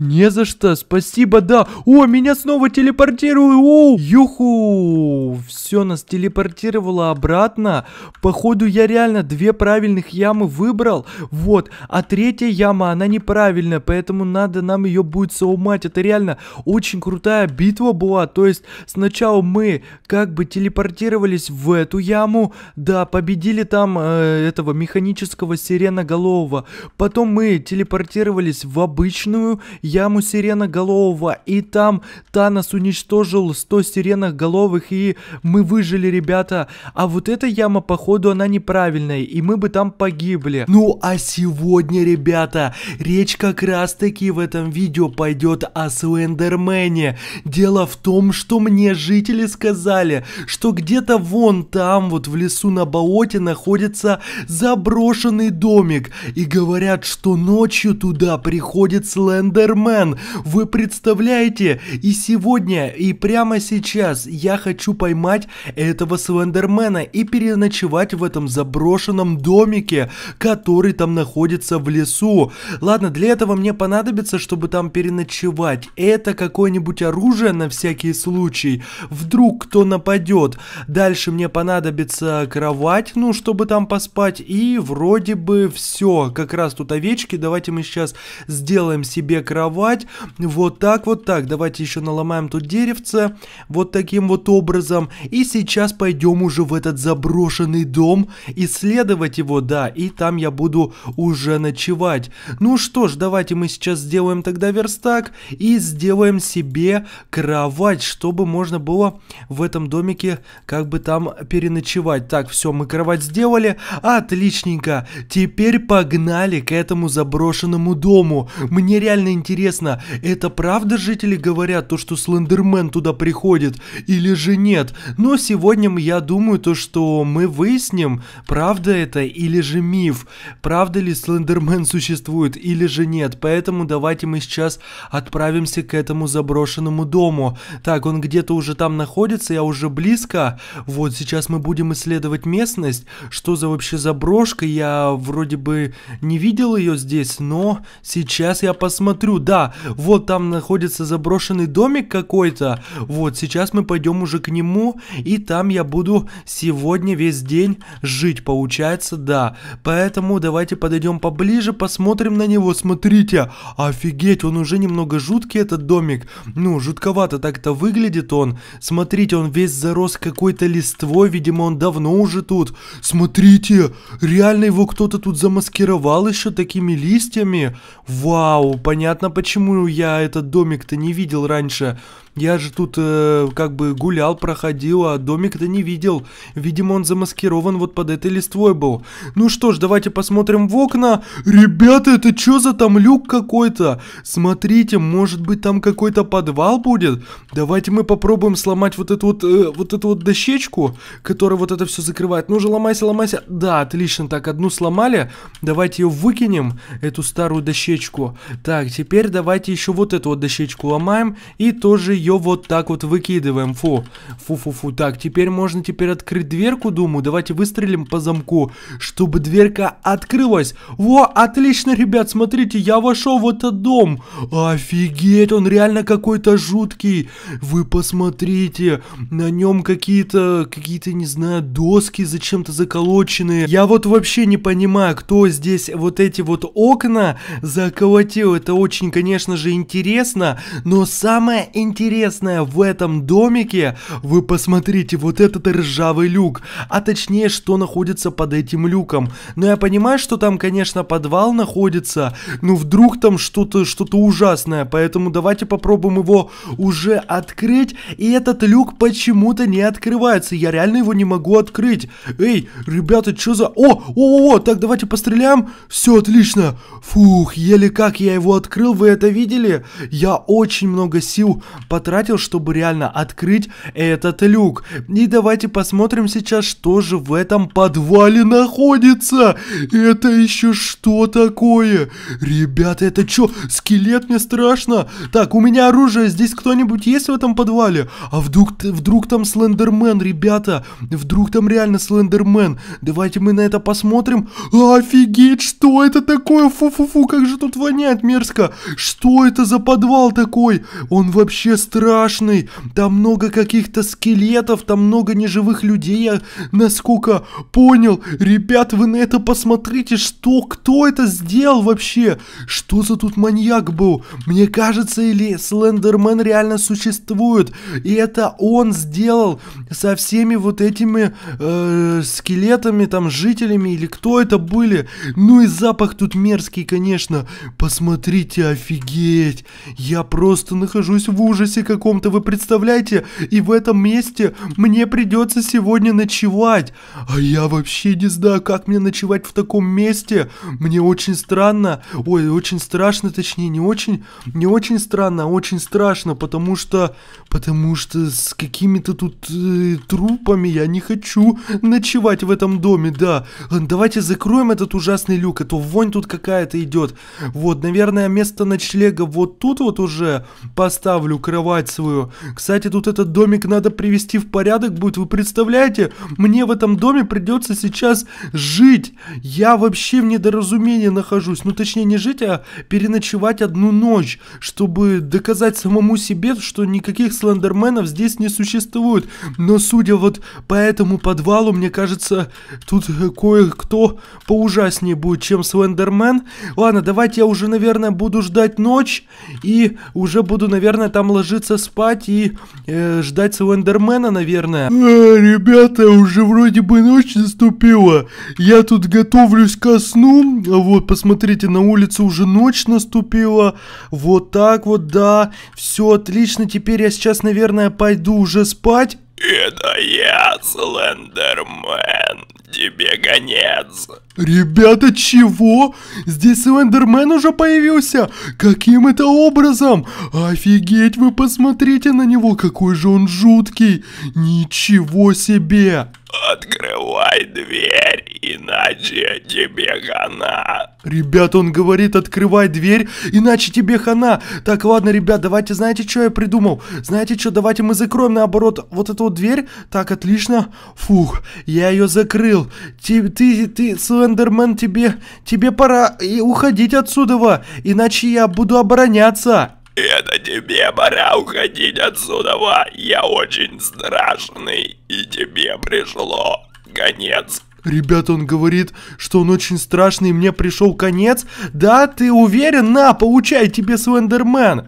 Не за что, спасибо, да. О, меня снова телепортировали. О, юху. Все, нас телепортировало обратно. Походу, я реально две правильных ямы выбрал. Вот, а третья яма, она неправильная, поэтому надо нам ее будет соумать. Это реально очень крутая битва была. То есть, сначала мы как бы телепортировались в эту яму. Да, победили там э, этого механического сиреноголового. Потом мы телепортировались в обычную яму яму сиреноголового, и там Танос уничтожил 100 сиреноголовых, и мы выжили, ребята. А вот эта яма, походу, она неправильная, и мы бы там погибли. Ну, а сегодня, ребята, речь как раз-таки в этом видео пойдет о Слендермене. Дело в том, что мне жители сказали, что где-то вон там, вот в лесу на болоте, находится заброшенный домик, и говорят, что ночью туда приходит Слендермен. Супермен, вы представляете? И сегодня, и прямо сейчас я хочу поймать этого Слендермена и переночевать в этом заброшенном домике, который там находится в лесу. Ладно, для этого мне понадобится, чтобы там переночевать. Это какое-нибудь оружие на всякий случай. Вдруг кто нападет. Дальше мне понадобится кровать, ну, чтобы там поспать. И вроде бы все. Как раз тут овечки. Давайте мы сейчас сделаем себе кровать формировать. Вот так, вот так. Давайте еще наломаем тут деревце. Вот таким вот образом. И сейчас пойдем уже в этот заброшенный дом. Исследовать его, да. И там я буду уже ночевать. Ну что ж, давайте мы сейчас сделаем тогда верстак. И сделаем себе кровать, чтобы можно было в этом домике как бы там переночевать. Так, все, мы кровать сделали. Отличненько. Теперь погнали к этому заброшенному дому. Мне реально интересно интересно, это правда жители говорят то, что Слендермен туда приходит или же нет? Но сегодня я думаю то, что мы выясним, правда это или же миф, правда ли Слендермен существует или же нет. Поэтому давайте мы сейчас отправимся к этому заброшенному дому. Так, он где-то уже там находится, я уже близко. Вот сейчас мы будем исследовать местность. Что за вообще заброшка? Я вроде бы не видел ее здесь, но сейчас я посмотрю туда. Вот там находится заброшенный домик какой-то. Вот, сейчас мы пойдем уже к нему, и там я буду сегодня весь день жить, получается, да. Поэтому давайте подойдем поближе, посмотрим на него. Смотрите, офигеть, он уже немного жуткий, этот домик. Ну, жутковато так-то выглядит он. Смотрите, он весь зарос какой-то листвой, видимо, он давно уже тут. Смотрите, реально его кто-то тут замаскировал еще такими листьями. Вау, понятно, почему я этот домик-то не видел раньше? Я же тут э, как бы гулял, проходил, а домик-то не видел. Видимо, он замаскирован вот под этой листвой был. Ну что ж, давайте посмотрим в окна. Ребята, это что за там люк какой-то? Смотрите, может быть там какой-то подвал будет? Давайте мы попробуем сломать вот эту вот, э, вот эту вот дощечку, которая вот это все закрывает. Ну же, ломайся, ломайся. Да, отлично, так, одну сломали. Давайте ее выкинем, эту старую дощечку. Так, теперь давайте еще вот эту вот дощечку ломаем и тоже ее вот так вот выкидываем. Фу, фу-фу-фу. Так, теперь можно теперь открыть дверку, думаю. Давайте выстрелим по замку, чтобы дверка открылась. Во, отлично, ребят, смотрите, я вошел в этот дом. Офигеть, он реально какой-то жуткий. Вы посмотрите, на нем какие-то, какие-то, не знаю, доски зачем-то заколоченные. Я вот вообще не понимаю, кто здесь вот эти вот окна заколотил. Это очень, конечно же, интересно, но самое интересное интересное в этом домике, вы посмотрите, вот этот ржавый люк, а точнее, что находится под этим люком. Но я понимаю, что там, конечно, подвал находится, но вдруг там что-то что, -то, ужасное, поэтому давайте попробуем его уже открыть. И этот люк почему-то не открывается, я реально его не могу открыть. Эй, ребята, что за... О, о, о, так давайте постреляем. Все, отлично. Фух, еле как я его открыл, вы это видели? Я очень много сил потратил потратил, чтобы реально открыть этот люк. И давайте посмотрим сейчас, что же в этом подвале находится. Это еще что такое? Ребята, это что? Скелет мне страшно. Так, у меня оружие. Здесь кто-нибудь есть в этом подвале? А вдруг, вдруг там Слендермен, ребята? Вдруг там реально Слендермен? Давайте мы на это посмотрим. Офигеть, что это такое? Фу-фу-фу, как же тут воняет мерзко. Что это за подвал такой? Он вообще страшный. Там много каких-то скелетов, там много неживых людей. Я, насколько понял, ребят, вы на это посмотрите. Что, кто это сделал вообще? Что за тут маньяк был? Мне кажется, или Слендермен реально существует. И это он сделал со всеми вот этими э, скелетами, там, жителями, или кто это были. Ну и запах тут мерзкий, конечно. Посмотрите, офигеть. Я просто нахожусь в ужасе месте каком-то, вы представляете? И в этом месте мне придется сегодня ночевать. А я вообще не знаю, как мне ночевать в таком месте. Мне очень странно. Ой, очень страшно, точнее, не очень, не очень странно, а очень страшно, потому что, потому что с какими-то тут э, трупами я не хочу ночевать в этом доме, да. Давайте закроем этот ужасный люк, а то вонь тут какая-то идет. Вот, наверное, место ночлега вот тут вот уже поставлю кровать кровать свою. Кстати, тут этот домик надо привести в порядок будет. Вы представляете, мне в этом доме придется сейчас жить. Я вообще в недоразумении нахожусь. Ну, точнее, не жить, а переночевать одну ночь, чтобы доказать самому себе, что никаких слендерменов здесь не существует. Но судя вот по этому подвалу, мне кажется, тут кое-кто поужаснее будет, чем слендермен. Ладно, давайте я уже, наверное, буду ждать ночь и уже буду, наверное, там ложиться ложиться спать и э, ждать Слендермена, наверное. Э, ребята, уже вроде бы ночь наступила. Я тут готовлюсь ко сну. Вот, посмотрите, на улице уже ночь наступила. Вот так вот, да. Все отлично. Теперь я сейчас, наверное, пойду уже спать. Это я, Слендермен тебе конец. Ребята, чего? Здесь Слендермен уже появился? Каким это образом? Офигеть, вы посмотрите на него, какой же он жуткий. Ничего себе. Открывай дверь. «Иначе тебе хана!» Ребят, он говорит, открывай дверь, иначе тебе хана. Так, ладно, ребят, давайте, знаете, что я придумал? Знаете что, давайте мы закроем, наоборот, вот эту вот дверь. Так, отлично. Фух, я ее закрыл. Ты, ты, ты, Слендермен, тебе, тебе пора и уходить отсюда, иначе я буду обороняться. Это тебе пора уходить отсюда, я очень страшный, и тебе пришло конец «Ребята, он говорит, что он очень страшный, мне пришел конец. Да, ты уверен? На, получай тебе Слендермен!»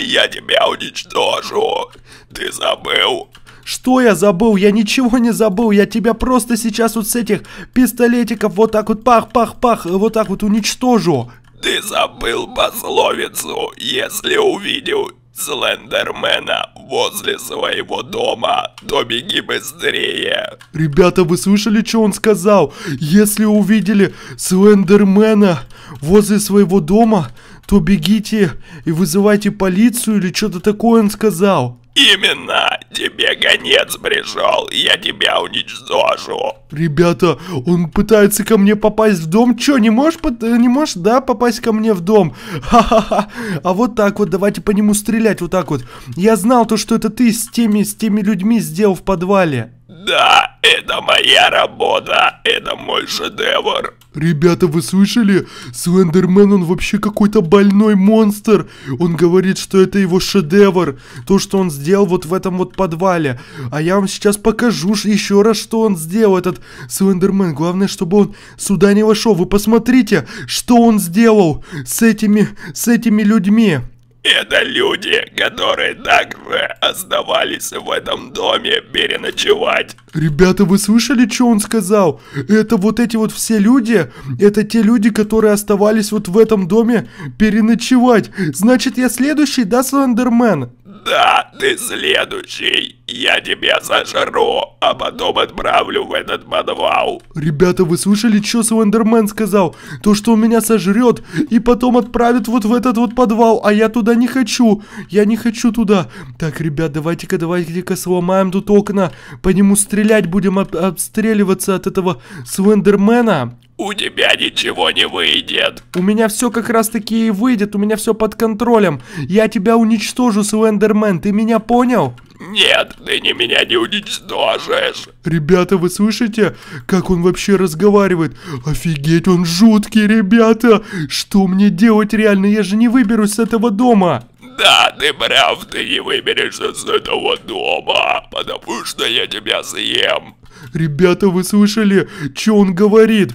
«Я тебя уничтожу! Ты забыл!» Что я забыл? Я ничего не забыл. Я тебя просто сейчас вот с этих пистолетиков вот так вот пах-пах-пах вот так вот уничтожу. Ты забыл пословицу, если увидел Слендермена возле своего дома. То беги быстрее. Ребята, вы слышали, что он сказал? Если увидели Слендермена возле своего дома, то бегите и вызывайте полицию или что-то такое он сказал. Именно! Тебе гонец пришел, я тебя уничтожу! Ребята, он пытается ко мне попасть в дом. Че, не можешь, не можешь, да, попасть ко мне в дом? Ха-ха-ха. А вот так вот, давайте по нему стрелять, вот так вот. Я знал то, что это ты с теми, с теми людьми сделал в подвале. Да, это моя работа, это мой шедевр. Ребята, вы слышали? Слендермен, он вообще какой-то больной монстр. Он говорит, что это его шедевр. То, что он сделал вот в этом вот подвале. А я вам сейчас покажу еще раз, что он сделал, этот Слендермен. Главное, чтобы он сюда не вошел. Вы посмотрите, что он сделал с этими, с этими людьми. Это люди, которые также оставались в этом доме переночевать. Ребята, вы слышали, что он сказал? Это вот эти вот все люди, это те люди, которые оставались вот в этом доме переночевать. Значит, я следующий, да, Слендермен? да, ты следующий. Я тебя сожру, а потом отправлю в этот подвал. Ребята, вы слышали, что Слендермен сказал? То, что он меня сожрет и потом отправит вот в этот вот подвал, а я туда не хочу. Я не хочу туда. Так, ребят, давайте-ка, давайте-ка сломаем тут окна. По нему стрелять будем, об обстреливаться от этого Слендермена. У тебя ничего не выйдет. У меня все как раз таки и выйдет, у меня все под контролем. Я тебя уничтожу, Слендермен, ты меня понял? Нет, ты не меня не уничтожишь. Ребята, вы слышите, как он вообще разговаривает? Офигеть, он жуткий, ребята. Что мне делать реально? Я же не выберусь с этого дома. Да, ты прав, ты не выберешься с этого дома, потому что я тебя съем. Ребята, вы слышали, что он говорит?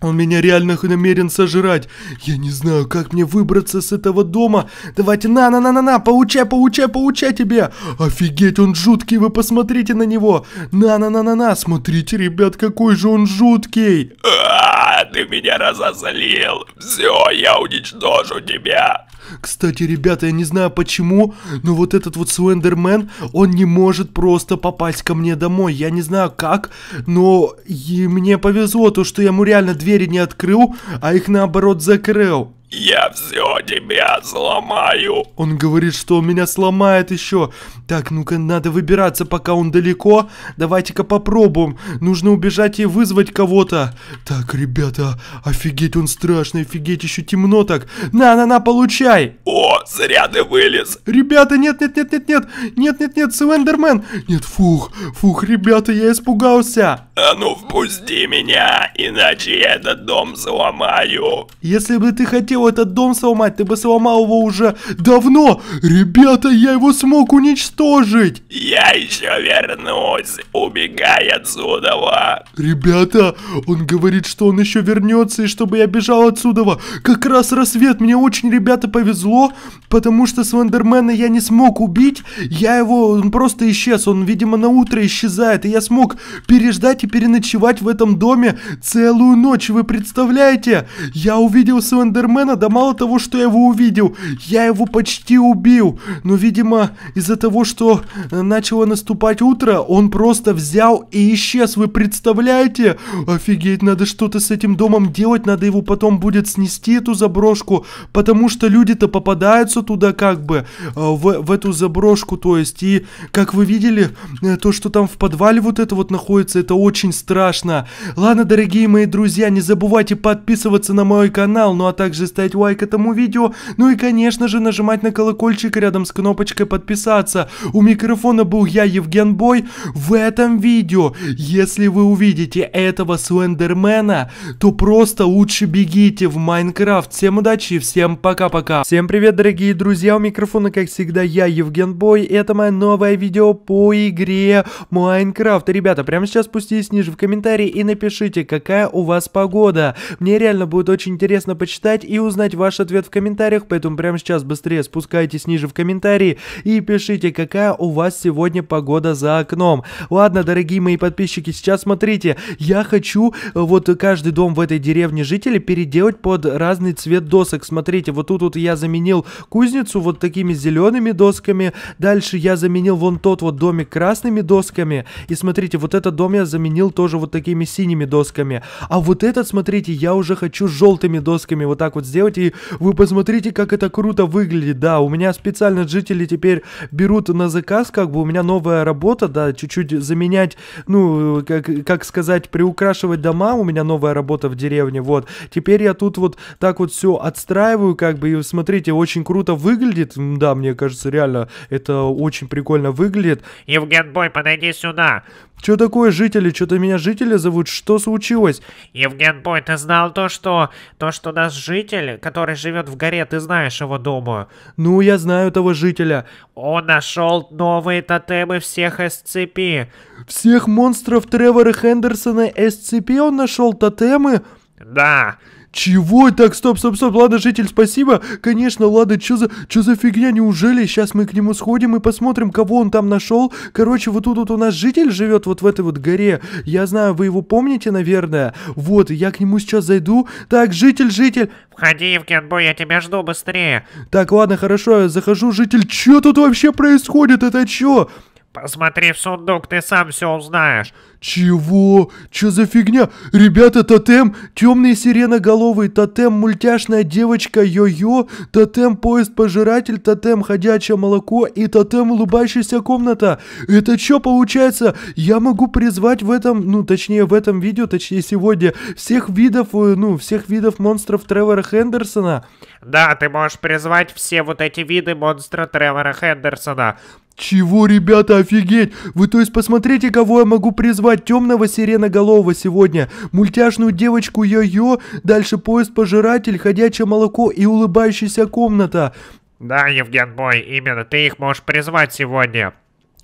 Он меня реально намерен сожрать. Я не знаю, как мне выбраться с этого дома. Давайте, на-на-на-на-на, получай, получай, получай тебе. Офигеть, он жуткий, вы посмотрите на него. На-на-на-на-на, смотрите, ребят, какой же он жуткий. А, ты меня разозлил. Все, я уничтожу тебя. Кстати, ребята, я не знаю почему, но вот этот вот Слендермен, он не может просто попасть ко мне домой. Я не знаю как, но и мне повезло то, что я ему реально двери не открыл, а их наоборот закрыл. «Я все тебя сломаю!» Он говорит, что он меня сломает еще. Так, ну-ка, надо выбираться, пока он далеко. Давайте-ка попробуем. Нужно убежать и вызвать кого-то. Так, ребята, офигеть, он страшный, офигеть, еще темно так. На-на-на, получай! О, зря ты вылез! Ребята, нет-нет-нет-нет-нет! Нет-нет-нет, Слендермен! Нет, фух, фух, ребята, я испугался! «А ну впусти меня, иначе я этот дом сломаю!» «Если бы ты хотел этот дом сломать, ты бы сломал его уже давно! Ребята, я его смог уничтожить!» «Я еще вернусь, убегай отсюда!» «Ребята, он говорит, что он еще вернется и чтобы я бежал отсюда! Как раз рассвет, мне очень, ребята, повезло, потому что Слендермена я не смог убить, я его, он просто исчез, он, видимо, на утро исчезает, и я смог переждать и переночевать в этом доме целую ночь, вы представляете? Я увидел Слендермена, да мало того, что я его увидел, я его почти убил. Но, видимо, из-за того, что э, начало наступать утро, он просто взял и исчез, вы представляете? Офигеть, надо что-то с этим домом делать, надо его потом будет снести, эту заброшку, потому что люди-то попадаются туда как бы, э, в, в эту заброшку, то есть, и, как вы видели, э, то, что там в подвале вот это вот находится, это очень очень страшно. Ладно, дорогие мои друзья, не забывайте подписываться на мой канал, ну а также ставить лайк этому видео, ну и конечно же нажимать на колокольчик рядом с кнопочкой подписаться. У микрофона был я, Евген Бой. В этом видео, если вы увидите этого Слендермена, то просто лучше бегите в Майнкрафт. Всем удачи, всем пока-пока. Всем привет, дорогие друзья, у микрофона как всегда я, Евген Бой. Это мое новое видео по игре Майнкрафт. Ребята, прямо сейчас пусти подпишитесь ниже в комментарии и напишите, какая у вас погода. Мне реально будет очень интересно почитать и узнать ваш ответ в комментариях, поэтому прямо сейчас быстрее спускайтесь ниже в комментарии и пишите, какая у вас сегодня погода за окном. Ладно, дорогие мои подписчики, сейчас смотрите, я хочу э, вот каждый дом в этой деревне жителей переделать под разный цвет досок. Смотрите, вот тут вот я заменил кузницу вот такими зелеными досками, дальше я заменил вон тот вот домик красными досками, и смотрите, вот этот дом я заменил заменил тоже вот такими синими досками. А вот этот, смотрите, я уже хочу желтыми досками вот так вот сделать. И вы посмотрите, как это круто выглядит. Да, у меня специально жители теперь берут на заказ, как бы у меня новая работа, да, чуть-чуть заменять, ну, как, как сказать, приукрашивать дома. У меня новая работа в деревне, вот. Теперь я тут вот так вот все отстраиваю, как бы, и смотрите, очень круто выглядит. Да, мне кажется, реально это очень прикольно выглядит. Евген Бой, подойди сюда. Что такое жители? Что-то меня жители зовут. Что случилось? Евген Бой, ты знал то, что... То, что нас житель, который живет в горе, ты знаешь его, думаю. Ну, я знаю того жителя. Он нашел новые тотемы всех SCP. Всех монстров Тревора Хендерсона SCP он нашел тотемы? Да. Чего? Так, стоп, стоп, стоп. Лада, житель, спасибо. Конечно, Лада, Что за, чё за фигня? Неужели? Сейчас мы к нему сходим и посмотрим, кого он там нашел. Короче, вот тут вот у нас житель живет вот в этой вот горе. Я знаю, вы его помните, наверное. Вот, я к нему сейчас зайду. Так, житель, житель. Входи, Евгенбой, я тебя жду быстрее. Так, ладно, хорошо, я захожу, житель. Что тут вообще происходит? Это что? Посмотри в сундук, ты сам все узнаешь. Чего? Че за фигня? Ребята, тотем, темный сиреноголовый, тотем, мультяшная девочка йо-йо, тотем, поезд-пожиратель, тотем, ходячее молоко и тотем, улыбающаяся комната. Это что получается? Я могу призвать в этом, ну точнее в этом видео, точнее сегодня, всех видов, э, ну всех видов монстров Тревора Хендерсона. Да, ты можешь призвать все вот эти виды монстра Тревора Хендерсона. Чего, ребята, офигеть! Вы то есть посмотрите, кого я могу призвать темного сиреноголового сегодня, мультяшную девочку Йо-Йо, дальше поезд-пожиратель, ходячее молоко и улыбающаяся комната. Да, Евген Бой, именно ты их можешь призвать сегодня.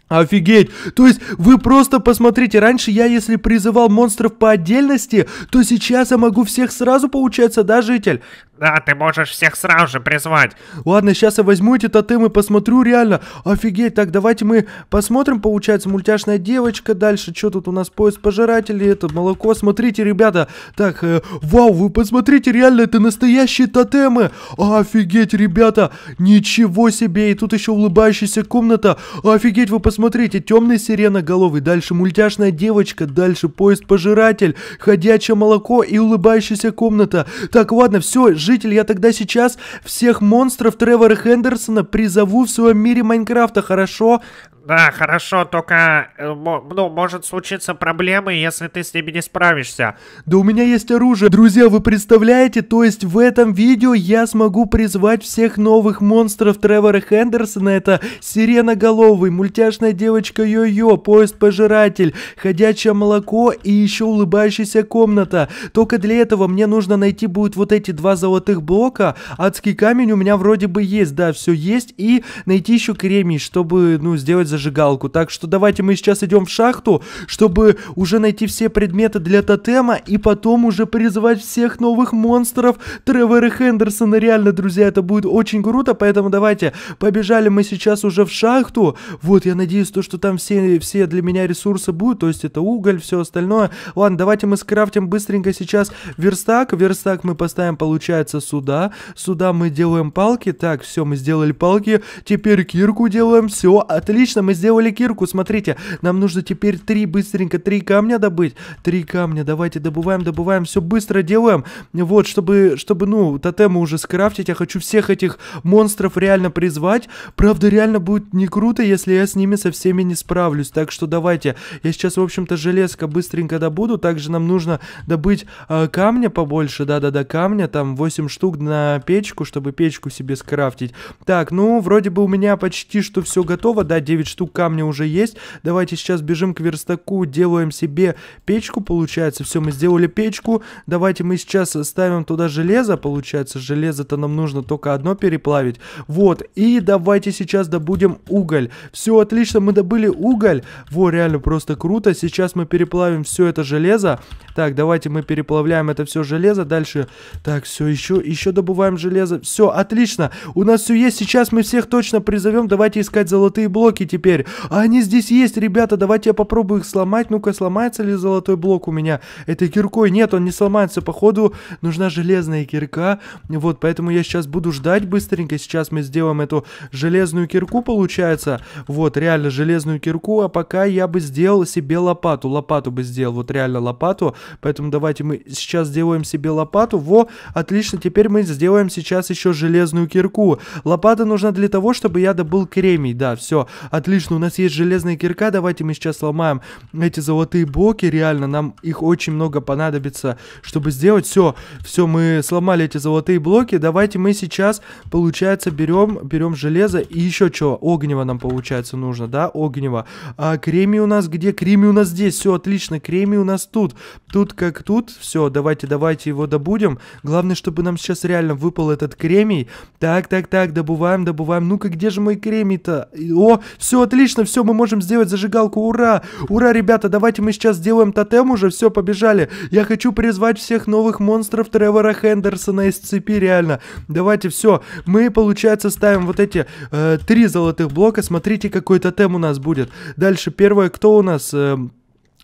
Офигеть! То есть вы просто посмотрите, раньше я если призывал монстров по отдельности, то сейчас я могу всех сразу получается, да, житель? Да, ты можешь всех сразу же призвать. Ладно, сейчас я возьму эти тотемы, посмотрю реально. Офигеть, так давайте мы посмотрим, получается, мультяшная девочка. Дальше, что тут у нас, поезд пожирателей, это молоко. Смотрите, ребята, так, э, вау, вы посмотрите, реально, это настоящие тотемы. Офигеть, ребята, ничего себе. И тут еще улыбающаяся комната. Офигеть, вы посмотрите, темный сиреноголовый. Дальше мультяшная девочка, дальше поезд пожиратель, ходячее молоко и улыбающаяся комната. Так, ладно, все, житель, я тогда сейчас всех монстров Тревора Хендерсона призову в своем мире Майнкрафта, хорошо? Да, хорошо, только, э, ну, может случиться проблемы, если ты с ними не справишься. Да у меня есть оружие. Друзья, вы представляете? То есть в этом видео я смогу призвать всех новых монстров Тревора Хендерсона. Это Сиреноголовый, Мультяшная девочка Йо-Йо, Поезд-пожиратель, Ходячее молоко и еще улыбающаяся комната. Только для этого мне нужно найти будет вот эти два золотых блока. Адский камень у меня вроде бы есть, да, все есть. И найти еще кремень, чтобы, ну, сделать зажигалку. Так что давайте мы сейчас идем в шахту, чтобы уже найти все предметы для тотема и потом уже призывать всех новых монстров Тревора Хендерсона. Реально, друзья, это будет очень круто, поэтому давайте побежали мы сейчас уже в шахту. Вот, я надеюсь, то, что там все, все для меня ресурсы будут, то есть это уголь, все остальное. Ладно, давайте мы скрафтим быстренько сейчас верстак. Верстак мы поставим, получается, сюда. Сюда мы делаем палки. Так, все, мы сделали палки. Теперь кирку делаем. Все, отлично мы сделали кирку, смотрите. Нам нужно теперь три, быстренько, три камня добыть. Три камня, давайте добываем, добываем, все быстро делаем. Вот, чтобы, чтобы, ну, тотемы уже скрафтить, я хочу всех этих монстров реально призвать. Правда, реально будет не круто, если я с ними со всеми не справлюсь. Так что давайте, я сейчас, в общем-то, железка быстренько добуду. Также нам нужно добыть э, камня побольше, да-да-да, камня, там 8 штук на печку, чтобы печку себе скрафтить. Так, ну, вроде бы у меня почти что все готово, да, 9 штук штук камня уже есть. Давайте сейчас бежим к верстаку, делаем себе печку, получается. Все, мы сделали печку. Давайте мы сейчас ставим туда железо, получается. Железо-то нам нужно только одно переплавить. Вот, и давайте сейчас добудем уголь. Все, отлично, мы добыли уголь. Во, реально просто круто. Сейчас мы переплавим все это железо. Так, давайте мы переплавляем это все железо. Дальше, так, все, еще, еще добываем железо. Все, отлично. У нас все есть. Сейчас мы всех точно призовем. Давайте искать золотые блоки теперь теперь? А они здесь есть, ребята, давайте я попробую их сломать. Ну-ка, сломается ли золотой блок у меня? Этой киркой нет, он не сломается. Походу, нужна железная кирка. Вот, поэтому я сейчас буду ждать быстренько. Сейчас мы сделаем эту железную кирку, получается. Вот, реально, железную кирку. А пока я бы сделал себе лопату. Лопату бы сделал, вот реально лопату. Поэтому давайте мы сейчас сделаем себе лопату. Во, отлично, теперь мы сделаем сейчас еще железную кирку. Лопата нужна для того, чтобы я добыл кремий. Да, все, отлично отлично, у нас есть железная кирка, давайте мы сейчас сломаем эти золотые блоки, реально, нам их очень много понадобится, чтобы сделать. Все, все, мы сломали эти золотые блоки, давайте мы сейчас, получается, берем, берем железо и еще что, огнево нам, получается, нужно, да, огнево. А креми у нас где? Креми у нас здесь, все, отлично, креми у нас тут, тут как тут, все, давайте, давайте его добудем. Главное, чтобы нам сейчас реально выпал этот кремий. Так, так, так, добываем, добываем. Ну-ка, где же мой кремий-то? О, все, все отлично, все, мы можем сделать зажигалку, ура! Ура, ребята, давайте мы сейчас сделаем тотем уже, все, побежали. Я хочу призвать всех новых монстров Тревора Хендерсона из цепи, реально. Давайте, все, мы, получается, ставим вот эти э, три золотых блока, смотрите, какой тотем у нас будет. Дальше первое, кто у нас... Э,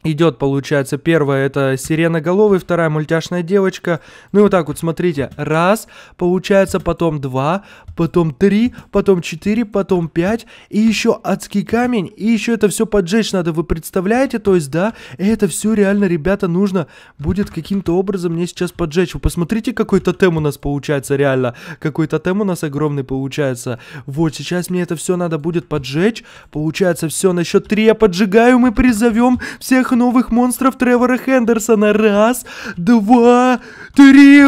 идет, получается, первая это сиреноголовый, вторая мультяшная девочка. Ну и вот так вот, смотрите, раз, получается, потом два, потом три, потом четыре, потом пять, и еще адский камень, и еще это все поджечь надо, вы представляете? То есть, да, это все реально, ребята, нужно будет каким-то образом мне сейчас поджечь. Вы посмотрите, какой тотем у нас получается реально, какой тотем у нас огромный получается. Вот, сейчас мне это все надо будет поджечь, получается, все, на счет три я поджигаю, мы призовем всех новых монстров Тревора Хендерсона. Раз, два, три.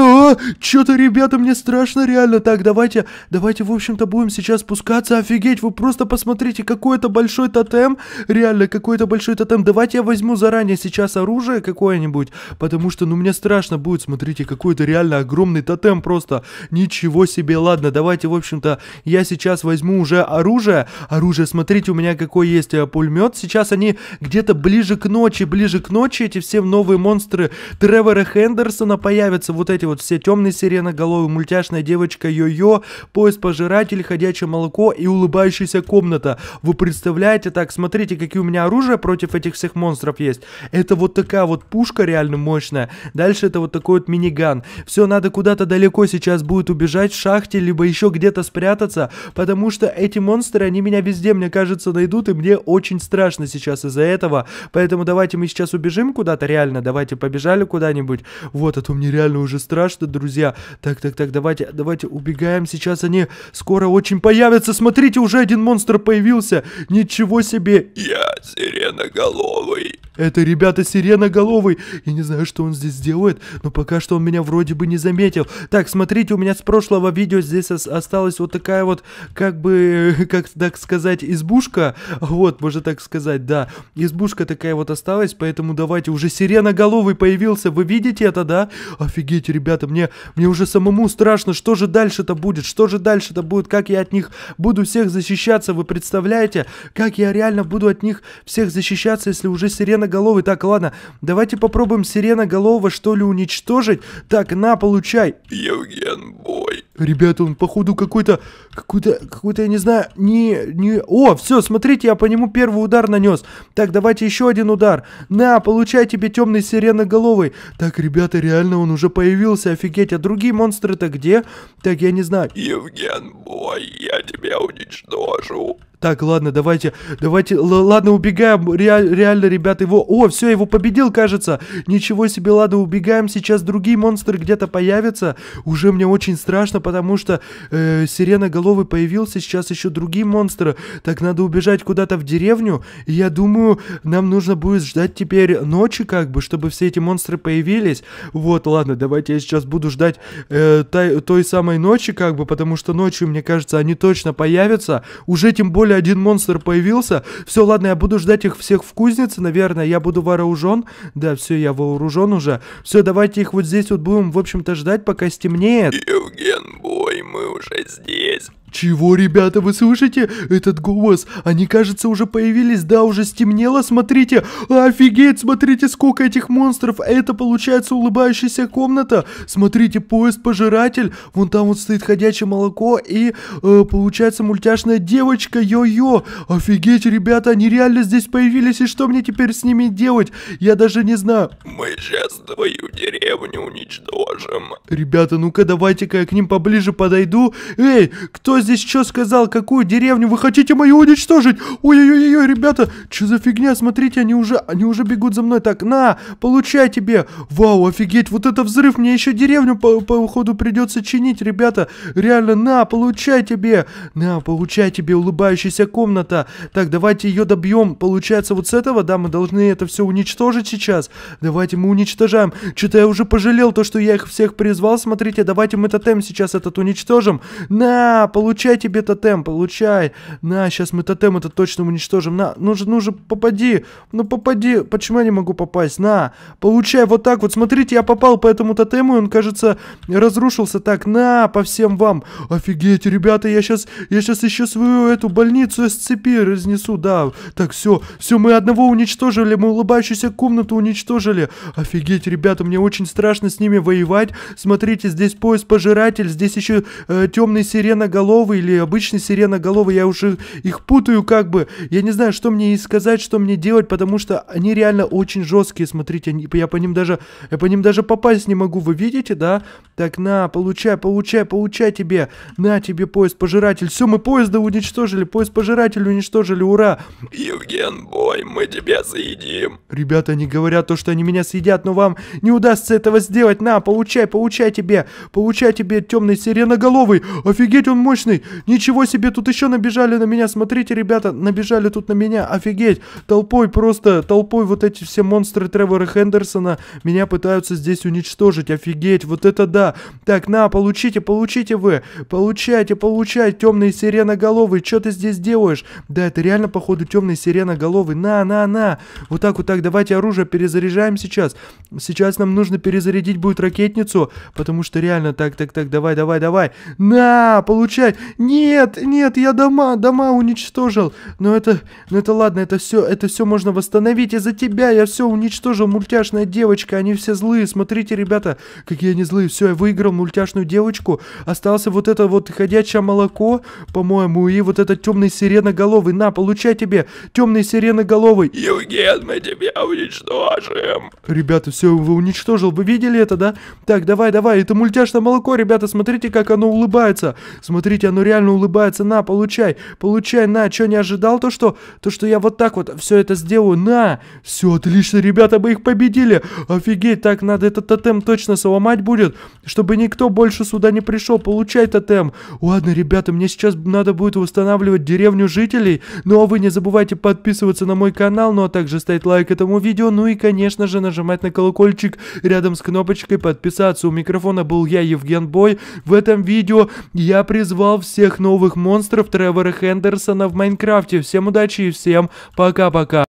что-то, ребята, мне страшно реально. Так, давайте, давайте, в общем-то, будем сейчас спускаться. Офигеть, вы просто посмотрите, какой это большой тотем. Реально, какой это большой тотем. Давайте я возьму заранее сейчас оружие какое-нибудь, потому что, ну, мне страшно будет. Смотрите, какой это реально огромный тотем просто. Ничего себе. Ладно, давайте, в общем-то, я сейчас возьму уже оружие. Оружие, смотрите, у меня какой есть э, пулемет. Сейчас они где-то ближе к ночи ночи, ближе к ночи, эти все новые монстры Тревора Хендерсона появятся. Вот эти вот все темные сиреноголовые, мультяшная девочка Йо-Йо, поезд-пожиратель, ходячее молоко и улыбающаяся комната. Вы представляете? Так, смотрите, какие у меня оружия против этих всех монстров есть. Это вот такая вот пушка реально мощная. Дальше это вот такой вот миниган. Все, надо куда-то далеко сейчас будет убежать в шахте, либо еще где-то спрятаться, потому что эти монстры, они меня везде, мне кажется, найдут, и мне очень страшно сейчас из-за этого. Поэтому давай давайте мы сейчас убежим куда-то, реально, давайте побежали куда-нибудь. Вот, а то мне реально уже страшно, друзья. Так, так, так, давайте, давайте убегаем. Сейчас они скоро очень появятся. Смотрите, уже один монстр появился. Ничего себе. Я сиреноголовый. Это, ребята, сиреноголовый. Я не знаю, что он здесь делает, но пока что он меня вроде бы не заметил. Так, смотрите, у меня с прошлого видео здесь осталась вот такая вот, как бы, как так сказать, избушка. Вот, можно так сказать, да. Избушка такая вот осталась осталось, поэтому давайте. Уже сиреноголовый появился, вы видите это, да? Офигеть, ребята, мне, мне уже самому страшно, что же дальше-то будет, что же дальше-то будет, как я от них буду всех защищаться, вы представляете? Как я реально буду от них всех защищаться, если уже сиреноголовый? Так, ладно, давайте попробуем сиреноголового что ли уничтожить. Так, на, получай. Евген, бой. Ребята, он походу какой-то, какой-то, какой-то, я не знаю, не, не... О, все, смотрите, я по нему первый удар нанес. Так, давайте еще один удар дар! На, получай тебе темный сиреноголовый! Так, ребята, реально он уже появился, офигеть! А другие монстры-то где? Так, я не знаю. Евген, бой, я тебя уничтожу. Так, ладно, давайте, давайте, ладно, убегаем. Реаль, реально, ребята, его... О, все, его победил, кажется. Ничего себе, ладно, убегаем. Сейчас другие монстры где-то появятся. Уже мне очень страшно, потому что э, сирена головы появился. Сейчас еще другие монстры. Так, надо убежать куда-то в деревню. я думаю, нам нужно будет ждать теперь ночи, как бы, чтобы все эти монстры появились. Вот, ладно, давайте я сейчас буду ждать э, той, той самой ночи, как бы, потому что ночью, мне кажется, они точно появятся. Уже тем более поле один монстр появился. Все, ладно, я буду ждать их всех в кузнице, наверное. Я буду вооружен. Да, все, я вооружен уже. Все, давайте их вот здесь вот будем, в общем-то, ждать, пока стемнеет. Евген, бой мы уже здесь. Чего, ребята, вы слышите? Этот голос, они, кажется, уже появились, да, уже стемнело, смотрите. Офигеть, смотрите, сколько этих монстров. Это, получается, улыбающаяся комната. Смотрите, поезд-пожиратель. Вон там вот стоит ходячее молоко и, э, получается, мультяшная девочка, йо-йо. Офигеть, ребята, они реально здесь появились, и что мне теперь с ними делать? Я даже не знаю. Мы сейчас твою деревню уничтожим. Ребята, ну-ка, давайте-ка я к ним поближе подойду подойду. Эй, кто здесь что сказал? Какую деревню? Вы хотите мою уничтожить? Ой-ой-ой, ребята, что за фигня? Смотрите, они уже, они уже бегут за мной. Так, на, получай тебе. Вау, офигеть, вот это взрыв. Мне еще деревню, по, по уходу придется чинить, ребята. Реально, на, получай тебе. На, получай тебе, улыбающаяся комната. Так, давайте ее добьем. Получается, вот с этого, да, мы должны это все уничтожить сейчас. Давайте мы уничтожаем. Что-то я уже пожалел то, что я их всех призвал. Смотрите, давайте мы тотем сейчас этот уничтожим уничтожим. На, получай тебе тотем, получай. На, сейчас мы тотем это точно уничтожим. На, ну же, ну же, попади. Ну попади. Почему я не могу попасть? На, получай вот так вот. Смотрите, я попал по этому тотему, и он, кажется, разрушился. Так, на, по всем вам. Офигеть, ребята, я сейчас, я сейчас еще свою эту больницу с цепи разнесу, да. Так, все, все, мы одного уничтожили, мы улыбающуюся комнату уничтожили. Офигеть, ребята, мне очень страшно с ними воевать. Смотрите, здесь поезд пожиратель, здесь еще э, темный сиреноголовый или обычный сиреноголовый, я уже их путаю как бы. Я не знаю, что мне и сказать, что мне делать, потому что они реально очень жесткие, смотрите, они, я по ним даже, я по ним даже попасть не могу, вы видите, да? Так, на, получай, получай, получай тебе, на тебе поезд-пожиратель. Все, мы поезда уничтожили, поезд-пожиратель уничтожили, ура! Евген, бой, мы тебя съедим. Ребята, они говорят то, что они меня съедят, но вам не удастся этого сделать, на, получай, получай тебе, получай тебе темный сиреноголовый Сиреноголовый! Офигеть, он мощный! Ничего себе, тут еще набежали на меня! Смотрите, ребята, набежали тут на меня! Офигеть! Толпой просто, толпой вот эти все монстры Тревора Хендерсона меня пытаются здесь уничтожить! Офигеть, вот это да! Так, на, получите, получите вы! Получайте, получайте, темный сиреноголовый! Что ты здесь делаешь? Да, это реально, походу, темный сиреноголовый! На, на, на! Вот так, вот так, давайте оружие перезаряжаем сейчас! Сейчас нам нужно перезарядить будет ракетницу, потому что реально, так, так, так, давай, давай, давай! давай, на, получай. Нет, нет, я дома, дома уничтожил. Но это, ну это ладно, это все, это все можно восстановить из-за тебя. Я все уничтожил, мультяшная девочка, они все злые. Смотрите, ребята, какие они злые. Все, я выиграл мультяшную девочку. Остался вот это вот ходячее молоко, по-моему, и вот этот темный сиреноголовый. На, получай тебе, темный сиреноголовый. Евген, мы тебя уничтожим. Ребята, все, вы уничтожил, вы видели это, да? Так, давай, давай, это мультяшное молоко, ребята, смотрите, как оно улыбается. Смотрите, оно реально улыбается. На, получай, получай, на. Че, не ожидал то, что, то, что я вот так вот все это сделаю? На. Все, отлично, ребята, мы их победили. Офигеть, так надо этот тотем точно сломать будет, чтобы никто больше сюда не пришел. Получай тотем. Ладно, ребята, мне сейчас надо будет восстанавливать деревню жителей. Ну а вы не забывайте подписываться на мой канал, ну а также ставить лайк этому видео, ну и конечно же нажимать на колокольчик рядом с кнопочкой подписаться. У микрофона был я, Евген Бой. В этом видео я призвал всех новых монстров Тревора Хендерсона в Майнкрафте. Всем удачи и всем пока-пока.